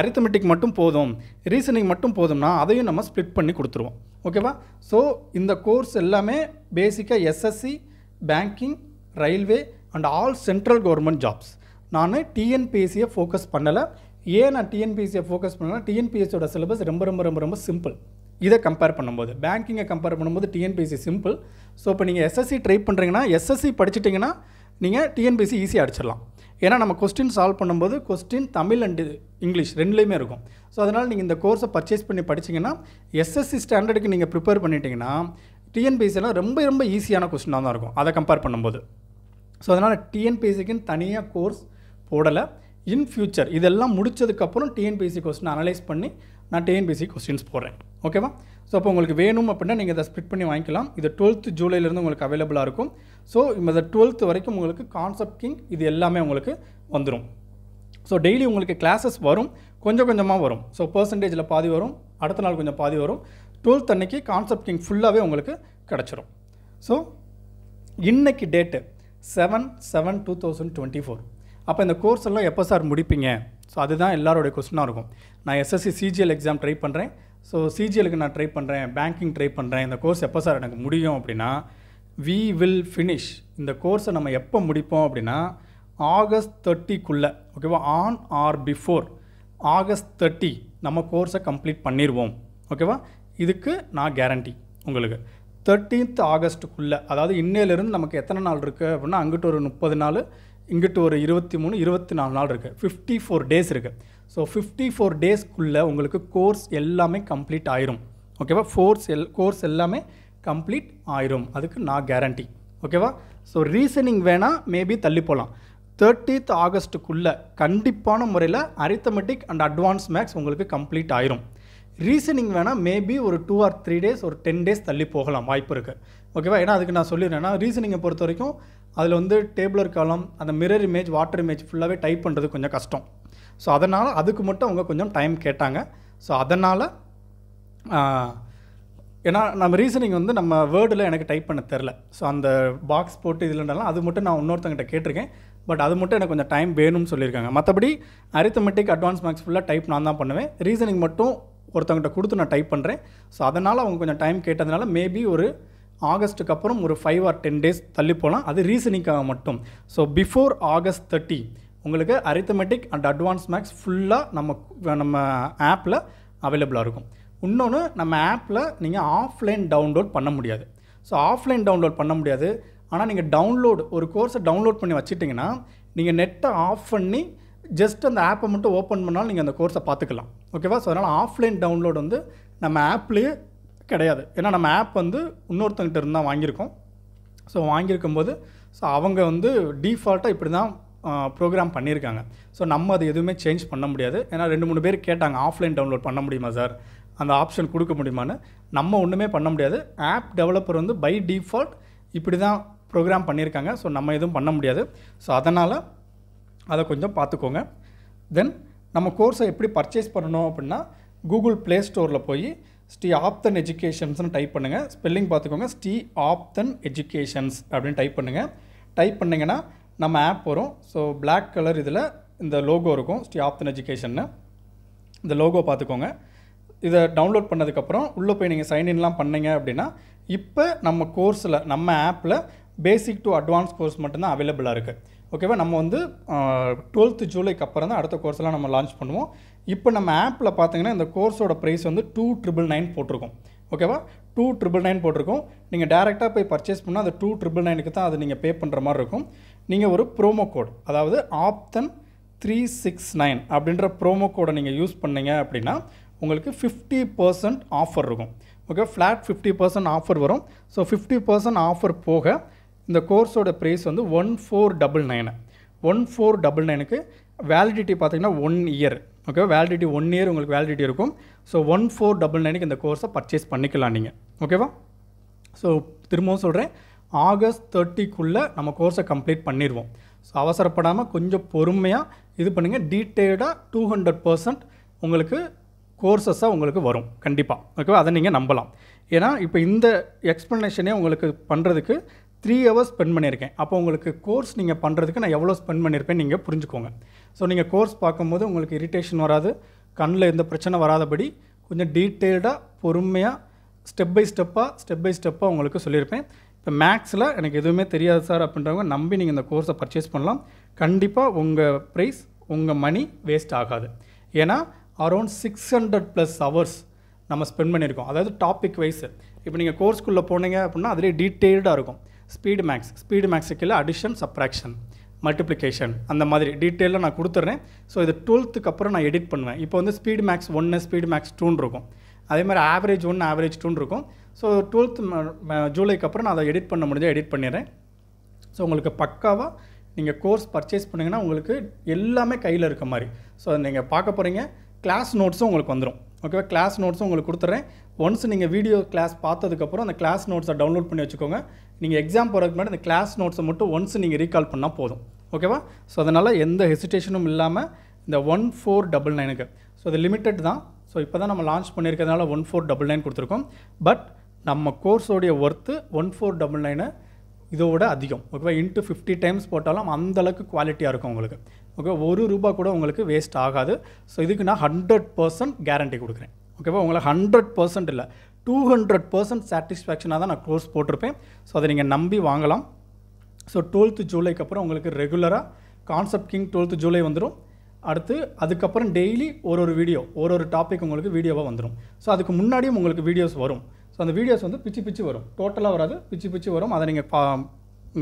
அரித்தமெட்டிக் மட்டும் போதும் ரீசனிங் மட்டும் போதும்னா அதையும் நம்ம ஸ்ப்ளிட் பண்ணி கொடுத்துருவோம் ஓகேவா ஸோ இந்த கோர்ஸ் எல்லாமே பேசிக்காக SSC banking railway and all central government jobs நான் டிஎன்பிஎஸ்சியை ஃபோக்கஸ் பண்ணலை ஏன் நான் டிஎன்பிஎஸ்சியை ஃபோக்கஸ் பண்ணலாம் டிஎன்பிஎஸ்சியோட சிலபஸ் ரொம்ப ரொம்ப ரொம்ப ரொம்ப சிம்பிள் இதை கம்பேர் பண்ணும்போது பேங்கிங்கை கம்பேர் பண்ணும்போது டிஎன்பிசி சிம்பிள் ஸோ இப்போ நீங்கள் எஸ்எஸ்சி ட்ரை பண்ணுறீங்கன்னா எஸ்எஸ்சி படிச்சிட்டிங்கன்னா நீங்கள் டிஎன்பிசி ஈஸியாக அடிச்சிடலாம் ஏன்னா நம்ம கொஸ்டின் சால்வ் பண்ணும்போது கொஸ்டின் தமிழ் அண்டு இங்கிலீஷ் ரெண்டுலேயுமே இருக்கும் ஸோ அதனால் நீங்கள் இந்த கோர்ஸை பர்ச்சேஸ் பண்ணி படிச்சிங்கன்னா எஸ்எஸ்சி ஸ்டாண்டர்டுக்கு நீங்கள் ப்ரிப்பேர் பண்ணிட்டீங்கன்னா டிஎன்பிசிலாம் ரொம்ப ரொம்ப ஈஸியான கொஸ்டினாக தான் இருக்கும் அதை கம்பேர் பண்ணும்போது ஸோ அதனால் டிஎன்பிசிக்குன்னு தனியாக கோர்ஸ் போடலை இன் ஃப்யூச்சர் இதெல்லாம் முடித்ததுக்கப்புறம் டிஎன்பிசி கொஸ்டின் அனலைஸ் பண்ணி நான் டிஎன்பிசி கொஸ்டின்ஸ் போடுறேன் ஓகேவா ஸோ அப்போ உங்களுக்கு வேணும் அப்படின்னா நீங்கள் இதை ஸ்பிட் பண்ணி வாங்கிக்கலாம் இது டுவெல்த் ஜூலைலேருந்து உங்களுக்கு அவைலபிளாக இருக்கும் ஸோ இந்த டுவெல்த் வரைக்கும் உங்களுக்கு கான்செப்ட் கிங் இது எல்லாமே உங்களுக்கு வந்துடும் ஸோ டெய்லி உங்களுக்கு கிளாஸஸ் வரும் கொஞ்சம் கொஞ்சமாக வரும் ஸோ பர்சன்டேஜில் பாதி வரும் அடுத்த நாள் கொஞ்சம் பாதி வரும் டுவெல்த் அன்னைக்கு கான்செப்ட் கிங் ஃபுல்லாகவே உங்களுக்கு கிடச்சிரும் ஸோ இன்றைக்கி date seven seven two thousand twenty four அப்போ இந்த கோர்ஸ் எல்லாம் எப்போ சார் முடிப்பீங்க ஸோ அதுதான் எல்லாரோடைய கொஸ்டினாக இருக்கும் நான் எஸ்எஸ்சி சிஜிஎல் எக்ஸாம் ட்ரை பண்ணுறேன் ஸோ சிஜிஎலுக்கு நான் ட்ரை பண்ணுறேன் பேங்கிங் ட்ரை பண்ணுறேன் இந்த கோர்ஸ் எப்போ சார் எனக்கு முடியும் அப்படின்னா வி வில் ஃபினிஷ் இந்த கோர்ஸை நம்ம எப்போ முடிப்போம் அப்படின்னா ஆகஸ்ட் தேர்ட்டிக்குள்ளே ஓகேவா on or before August thirty நம்ம கோர்ஸை கம்ப்ளீட் பண்ணிடுவோம் ஓகேவா இதுக்கு நான் கேரண்டி உங்களுக்கு தேர்ட்டீன்த் ஆகஸ்ட்டுக்குள்ளே அதாவது இன்னையிலேருந்து நமக்கு எத்தனை நாள் இருக்குது அப்படின்னா அங்கிட்டு ஒரு முப்பது நாள் இங்கிட்டு ஒரு இருபத்தி மூணு இருபத்தி நாலு நாள் இருக்குது ஃபிஃப்டி ஃபோர் டேஸ் இருக்குது ஸோ ஃபிஃப்டி ஃபோர் டேஸ்க்குள்ளே உங்களுக்கு கோர்ஸ் எல்லாமே கம்ப்ளீட் ஆயிரும் ஓகேவா ஃபோர்ஸ் எல் கோர்ஸ் எல்லாமே கம்ப்ளீட் ஆயிரும் அதுக்கு நான் கேரண்டி ஓகேவா ஸோ ரீசனிங் வேணால் மேபி தள்ளி போகலாம் தேர்ட்டீத் ஆகஸ்ட்டுக்குள்ளே கண்டிப்பான முறையில் அரித்தமெட்டிக் அண்ட் அட்வான்ஸ் மேக்ஸ் உங்களுக்கு கம்ப்ளீட் ஆயிரும் ரீசனிங் வேணால் மேபி ஒரு டூ ஆர் த்ரீ டேஸ் ஒரு டென் டேஸ் தள்ளி போகலாம் வாய்ப்பு இருக்குது ஓகேவா ஏன்னா அதுக்கு நான் சொல்லிடுறேன்னா ரீசனிங்கை பொறுத்த வரைக்கும் அதில் வந்து டேபிளர் காலம் அந்த மிரர் இமேஜ் வாட்டர் இமேஜ் ஃபுல்லாகவே டைப் பண்ணுறது கொஞ்சம் கஷ்டம் ஸோ அதனால் அதுக்கு மட்டும் அவங்க கொஞ்சம் டைம் கேட்டாங்க ஸோ அதனால் ஏன்னா நம்ம ரீசனிங் வந்து நம்ம வேர்டில் எனக்கு டைப் பண்ண தெரில ஸோ அந்த பாக்ஸ் போட்டு இதில் அது மட்டும் நான் இன்னொருத்தங்கிட்ட கேட்டிருக்கேன் பட் அது மட்டும் எனக்கு கொஞ்சம் டைம் வேணும்னு சொல்லியிருக்காங்க மற்றபடி அரித்தமெட்டிக் அட்வான்ஸ் மேக்ஸ் ஃபுல்லாக டைப் நான் தான் பண்ணுவேன் ரீசனிங் மட்டும் ஒருத்தவங்கிட்ட கொடுத்து நான் டைப் பண்ணுறேன் ஸோ அதனால் அவங்க கொஞ்சம் டைம் கேட்டதுனால மேபி ஒரு ஆகஸ்ட்டுக்கு அப்புறம் ஒரு ஃபைவ் ஆர் டென் டேஸ் தள்ளி போகலாம் அது ரீசனிங்காக மட்டும் ஸோ பிஃபோர் ஆகஸ்ட் தேர்ட்டி உங்களுக்கு அரித்தமெட்டிக் அண்ட் அட்வான்ஸ் மேக்ஸ் ஃபுல்லாக நம்ம நம்ம ஆப்பில் அவைலபிளாக இருக்கும் இன்னொன்று நம்ம ஆப்பில் நீங்கள் ஆஃப்லைன் டவுன்லோட் பண்ண முடியாது ஸோ ஆஃப்லைன் டவுன்லோட் பண்ண முடியாது ஆனால் நீங்கள் டவுன்லோடு ஒரு கோர்ஸை டவுன்லோட் பண்ணி வச்சுட்டிங்கன்னா நீங்கள் நெட்டை ஆஃப் பண்ணி ஜஸ்ட் அந்த ஆப்பை மட்டும் ஓப்பன் பண்ணாலும் நீங்கள் அந்த கோர்ஸை பார்த்துக்கலாம் ஓகேவா ஸோ அதனால் ஆஃப்லைன் டவுன்லோட் வந்து நம்ம ஆப்லேயே கிடையாது ஏன்னா நம்ம ஆப் வந்து இன்னொருத்தங்கிட்ட இருந்தால் வாங்கியிருக்கோம் ஸோ வாங்கியிருக்கும்போது ஸோ அவங்க வந்து டீஃபால்ட்டாக இப்படி தான் ப்ரோக்ராம் பண்ணியிருக்காங்க ஸோ நம்ம அதை எதுவுமே சேஞ்ச் பண்ண முடியாது ஏன்னா ரெண்டு மூணு பேர் கேட்டாங்க ஆஃப்லைன் டவுன்லோட் பண்ண முடியுமா சார் அந்த ஆப்ஷன் கொடுக்க முடியுமான்னு நம்ம ஒன்றுமே பண்ண முடியாது ஆப் டெவலப்பர் வந்து பை டிஃபால்ட் இப்படி தான் ப்ரோக்ராம் பண்ணியிருக்காங்க ஸோ நம்ம எதுவும் பண்ண முடியாது ஸோ அதனால் அதை கொஞ்சம் பார்த்துக்கோங்க தென் நம்ம கோர்ஸை எப்படி பர்ச்சேஸ் பண்ணணும் அப்படின்னா கூகுள் ப்ளே ஸ்டோரில் போய் ஸ்ரீ ஆப்தன் எஜுகேஷன்ஸ்னு டைப் பண்ணுங்கள் ஸ்பெல்லிங் பார்த்துக்கோங்க ஸ்ரீ ஆப்தன் எஜுகேஷன்ஸ் அப்படின்னு டைப் பண்ணுங்கள் டைப் பண்ணிங்கன்னா நம்ம ஆப் வரும் ஸோ பிளாக் கலர் இதில் இந்த லோகோ இருக்கும் ஸ்ரீ ஆப்தன் எஜுகேஷன் இந்த லோகோ பார்த்துக்கோங்க இதை டவுன்லோட் பண்ணதுக்கப்புறம் உள்ளே போய் நீங்கள் சைன்இன்லாம் பண்ணிங்க அப்படின்னா இப்போ நம்ம கோர்ஸில் நம்ம ஆப்பில் பேசிக் டு அட்வான்ஸ் கோர்ஸ் மட்டும்தான் அவைலபிளாக இருக்குது ஓகேவா நம்ம வந்து டுவெல்த்து ஜூலைக்கு அப்புறம் தான் அடுத்த கோர்ஸ்லாம் நம்ம லான்ச் பண்ணுவோம் இப்போ நம்ம ஆப்பில் பார்த்தீங்கன்னா இந்த கோர்ஸோட ப்ரைஸ் வந்து டூ ட்ரிபிள் நைன் போட்டிருக்கோம் ஓகேவா டூ ட்ரிபிள் நைன் போட்டிருக்கோம் நீங்கள் டேரெக்டாக போய் பர்ச்சேஸ் பண்ணால் அந்த டூ ட்ரிபிள் நைனுக்கு தான் அது நீங்கள் பே பண்ணுற மாதிரி இருக்கும் நீங்கள் ஒரு ப்ரோமோ கோட் அதாவது ஆப்தன் த்ரீ சிக்ஸ் நைன் அப்படின்ற ப்ரோமோ கோடை நீங்கள் யூஸ் பண்ணீங்க அப்படின்னா உங்களுக்கு ஃபிஃப்டி பர்சன்ட் ஆஃபர் இருக்கும் okay flat fifty percent offer வரும் ஸோ ஃபிஃப்டி பர்சன்ட் ஆஃபர் போக இந்த கோர்ஸோட ப்ரைஸ் வந்து one four double nine one four double நைனுக்கு வேலிடிட்டி பார்த்திங்கன்னா one year okay validity one year உங்களுக்கு வேலிடிட்டி இருக்கும் ஸோ ஒன் ஃபோர் டபுள் நைனுக்கு இந்த கோர்ஸை பர்ச்சேஸ் பண்ணிக்கலாம் நீங்கள் ஓகேவா ஸோ திரும்பவும் சொல்கிறேன் ஆகஸ்ட் தேர்ட்டிக்குள்ளே நம்ம கோர்ஸை கம்ப்ளீட் பண்ணிடுவோம் ஸோ அவசரப்படாமல் கொஞ்சம் பொறுமையாக இது பண்ணுங்கள் டீட்டெயில்டாக டூ ஹண்ட்ரட் பர்சன்ட் உங்களுக்கு கோர்சஸாக உங்களுக்கு வரும் கண்டிப்பாக ஓகேவா அதை நீங்கள் நம்பலாம் ஏன்னா இப்போ இந்த எக்ஸ்ப்ளனேஷனே உங்களுக்கு பண்ணுறதுக்கு த்ரீ ஹவர்ஸ் ஸ்பெண்ட் பண்ணியிருக்கேன் அப்போ உங்களுக்கு கோர்ஸ் நீங்கள் பண்ணுறதுக்கு நான் எவ்வளோ ஸ்பெண்ட் பண்ணியிருப்பேன் நீங்கள் புரிஞ்சுக்கோங்க ஸோ நீங்கள் கோர்ஸ் பார்க்கும்போது உங்களுக்கு இரிட்டேஷன் வராது கண்ணில் எந்த பிரச்சனை வராதபடி கொஞ்சம் டீட்டெயில்டாக பொறுமையாக ஸ்டெப் பை ஸ்டெப்பாக ஸ்டெப் பை ஸ்டெப்பாக உங்களுக்கு சொல்லியிருப்பேன் இப்போ மேக்ஸில் எனக்கு எதுவுமே தெரியாது சார் அப்படின்றவங்க நம்பி நீங்கள் இந்த கோர்ஸை பர்ச்சேஸ் பண்ணலாம் கண்டிப்பாக உங்கள் ப்ரைஸ் உங்கள் மணி வேஸ்ட் ஆகாது ஏன்னா around six hundred plus hours நம்ம ஸ்பெண்ட் பண்ணியிருக்கோம் அதாவது டாபிக் வைஸு இப்போ நீங்கள் கோர்ஸ்க்குள்ளே போனீங்க அப்படின்னா அதிலே டீட்டெயில்டாக இருக்கும் ஸ்பீடு மேக்ஸ் ஸ்பீடு மேக்ஸுக்கு இல்லை அடிஷன் சப்ராக்ஷன் மல்டிப்ளிகேஷன் அந்த மாதிரி டீட்டெயிலாக நான் கொடுத்துட்றேன் ஸோ இது டுவெல்த்துக்கு அப்புறம் நான் எடிட் பண்ணுவேன் இப்போ வந்து ஸ்பீடு மேக்ஸ் ஒன்று ஸ்பீடு மேக்ஸ் டூன்னு இருக்கும் அதே மாதிரி ஆவரேஜ் ஒன்று ஆவரேஜ் டூன்னு இருக்கும் ஸோ டுவெல்த் ஜூலைக்கு அப்புறம் நான் அதை எடிட் பண்ண முடிஞ்சால் எடிட் பண்ணிடுறேன் ஸோ உங்களுக்கு பக்காவாக நீங்கள் கோர்ஸ் பர்ச்சேஸ் பண்ணிங்கன்னா உங்களுக்கு எல்லாமே கையில் இருக்க மாதிரி ஸோ நீங்கள் பார்க்க போகிறீங்க கிளாஸ் நோட்ஸும் உங்களுக்கு வந்துடும் ஓகேவா கிளாஸ் நோட்ஸும் உங்களுக்கு கொடுத்துட்றேன் ஒன்ஸ் நீங்கள் வீடியோ கிளாஸ் பார்த்ததுக்கப்புறம் அந்த கிளாஸ் நோட்ஸை டவுன்லோட் பண்ணி வச்சுக்கோங்க நீங்கள் எக்ஸாம் போகிறதுக்கு முன்னாடி இந்த கிளாஸ் நோட்ஸை மட்டும் ஒன்ஸ் நீங்கள் ரீகால் பண்ணால் போதும் ஓகேவா ஸோ அதனால் எந்த ஹெசிடேஷனும் இல்லாமல் இந்த ஒன் ஃபோர் டபுள் நைனுக்கு ஸோ அது லிமிட்டட் தான் ஸோ இப்போ தான் நம்ம லான்ச் பண்ணியிருக்கிறதுனால ஒன் ஃபோர் டபுள் நைன் கொடுத்துருக்கோம் பட் நம்ம கோர்ஸோடைய ஒர்த்து ஒன் ஃபோர் டபுள் நைனை இதோட அதிகம் ஓகேவா இன்ட்டு ஃபிஃப்டி டைம்ஸ் போட்டாலும் அந்தளவுக்கு குவாலிட்டியாக இருக்கும் உங்களுக்கு ஓகே ஒரு ரூபா கூட உங்களுக்கு வேஸ்ட் ஆகாது ஸோ இதுக்கு நான் ஹண்ட்ரட் பர்சன்ட் கேரண்டி கொடுக்குறேன் ஓகேவா உங்களை ஹண்ட்ரட் பர்சன்ட் இல்லை டூ ஹண்ட்ரட் பர்சன்ட் சாட்டிஸ்ஃபேக்ஷனாக தான் நான் கோர்ஸ் போட்டிருப்பேன் ஸோ அதை நீங்கள் நம்பி வாங்கலாம் ஸோ டுவெல்த்து ஜூலைக்கு அப்புறம் உங்களுக்கு ரெகுலராக கான்செப்ட் கிங் டுவெல்த்து ஜூலை வந்துடும் அடுத்து அதுக்கப்புறம் டெய்லி ஒரு ஒரு வீடியோ ஒரு ஒரு டாபிக் உங்களுக்கு வீடியோவாக வந்துடும் ஸோ அதுக்கு முன்னாடியும் உங்களுக்கு வீடியோஸ் வரும் ஸோ அந்த வீடியோஸ் வந்து பிச்சு பிச்சு வரும் டோட்டலாக வராது பிச்சு பிச்சு வரும் அதை நீங்கள் பா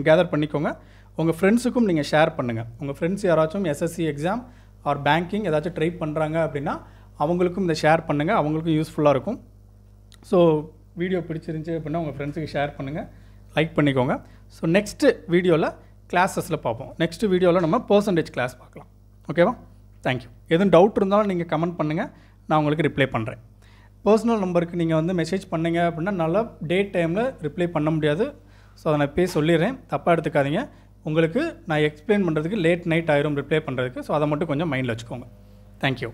கேதர் பண்ணிக்கோங்க உங்கள் ஃப்ரெண்ட்ஸுக்கும் நீங்கள் ஷேர் பண்ணுங்கள் உங்கள் ஃப்ரெண்ட்ஸ் யாராச்சும் எஸ்எஸ்சி எக்ஸாம் ஆர் பேங்கிங் ஏதாச்சும் ட்ரை பண்ணுறாங்க அப்படின்னா அவங்களுக்கும் இதை ஷேர் பண்ணுங்கள் அவங்களுக்கும் யூஸ்ஃபுல்லாக இருக்கும் ஸோ வீடியோ பிடிச்சிருந்துச்சி அப்படின்னா உங்கள் ஃப்ரெண்ட்ஸுக்கு ஷேர் பண்ணுங்கள் லைக் பண்ணிக்கோங்க ஸோ நெக்ஸ்ட்டு வீடியோவில் கிளாஸஸில் பார்ப்போம் நெக்ஸ்ட் வீடியோவில் நம்ம பர்சன்டேஜ் கிளாஸ் பார்க்கலாம் ஓகேவா தேங்க்யூ எதுவும் டவுட் இருந்தாலும் நீங்கள் கமெண்ட் பண்ணுங்கள் நான் உங்களுக்கு ரிப்ளை பண்ணுறேன் பர்சனல் நம்பருக்கு நீங்கள் வந்து மெசேஜ் பண்ணுங்க அப்படின்னா நல்லா டேட் டைமில் ரிப்ளை பண்ண முடியாது ஸோ அதை நான் போய் சொல்லிடுறேன் தப்பாக எடுத்துக்காதீங்க உங்களுக்கு நான் எக்ஸ்பிளைன் பண்ணுறதுக்கு லேட் நைட் ஆயிரும் ரிப்ளை பண்ணுறதுக்கு ஸோ அதை மட்டும் கொஞ்சம் மைண்டில் வச்சுக்கோங்க தேங்க்யூ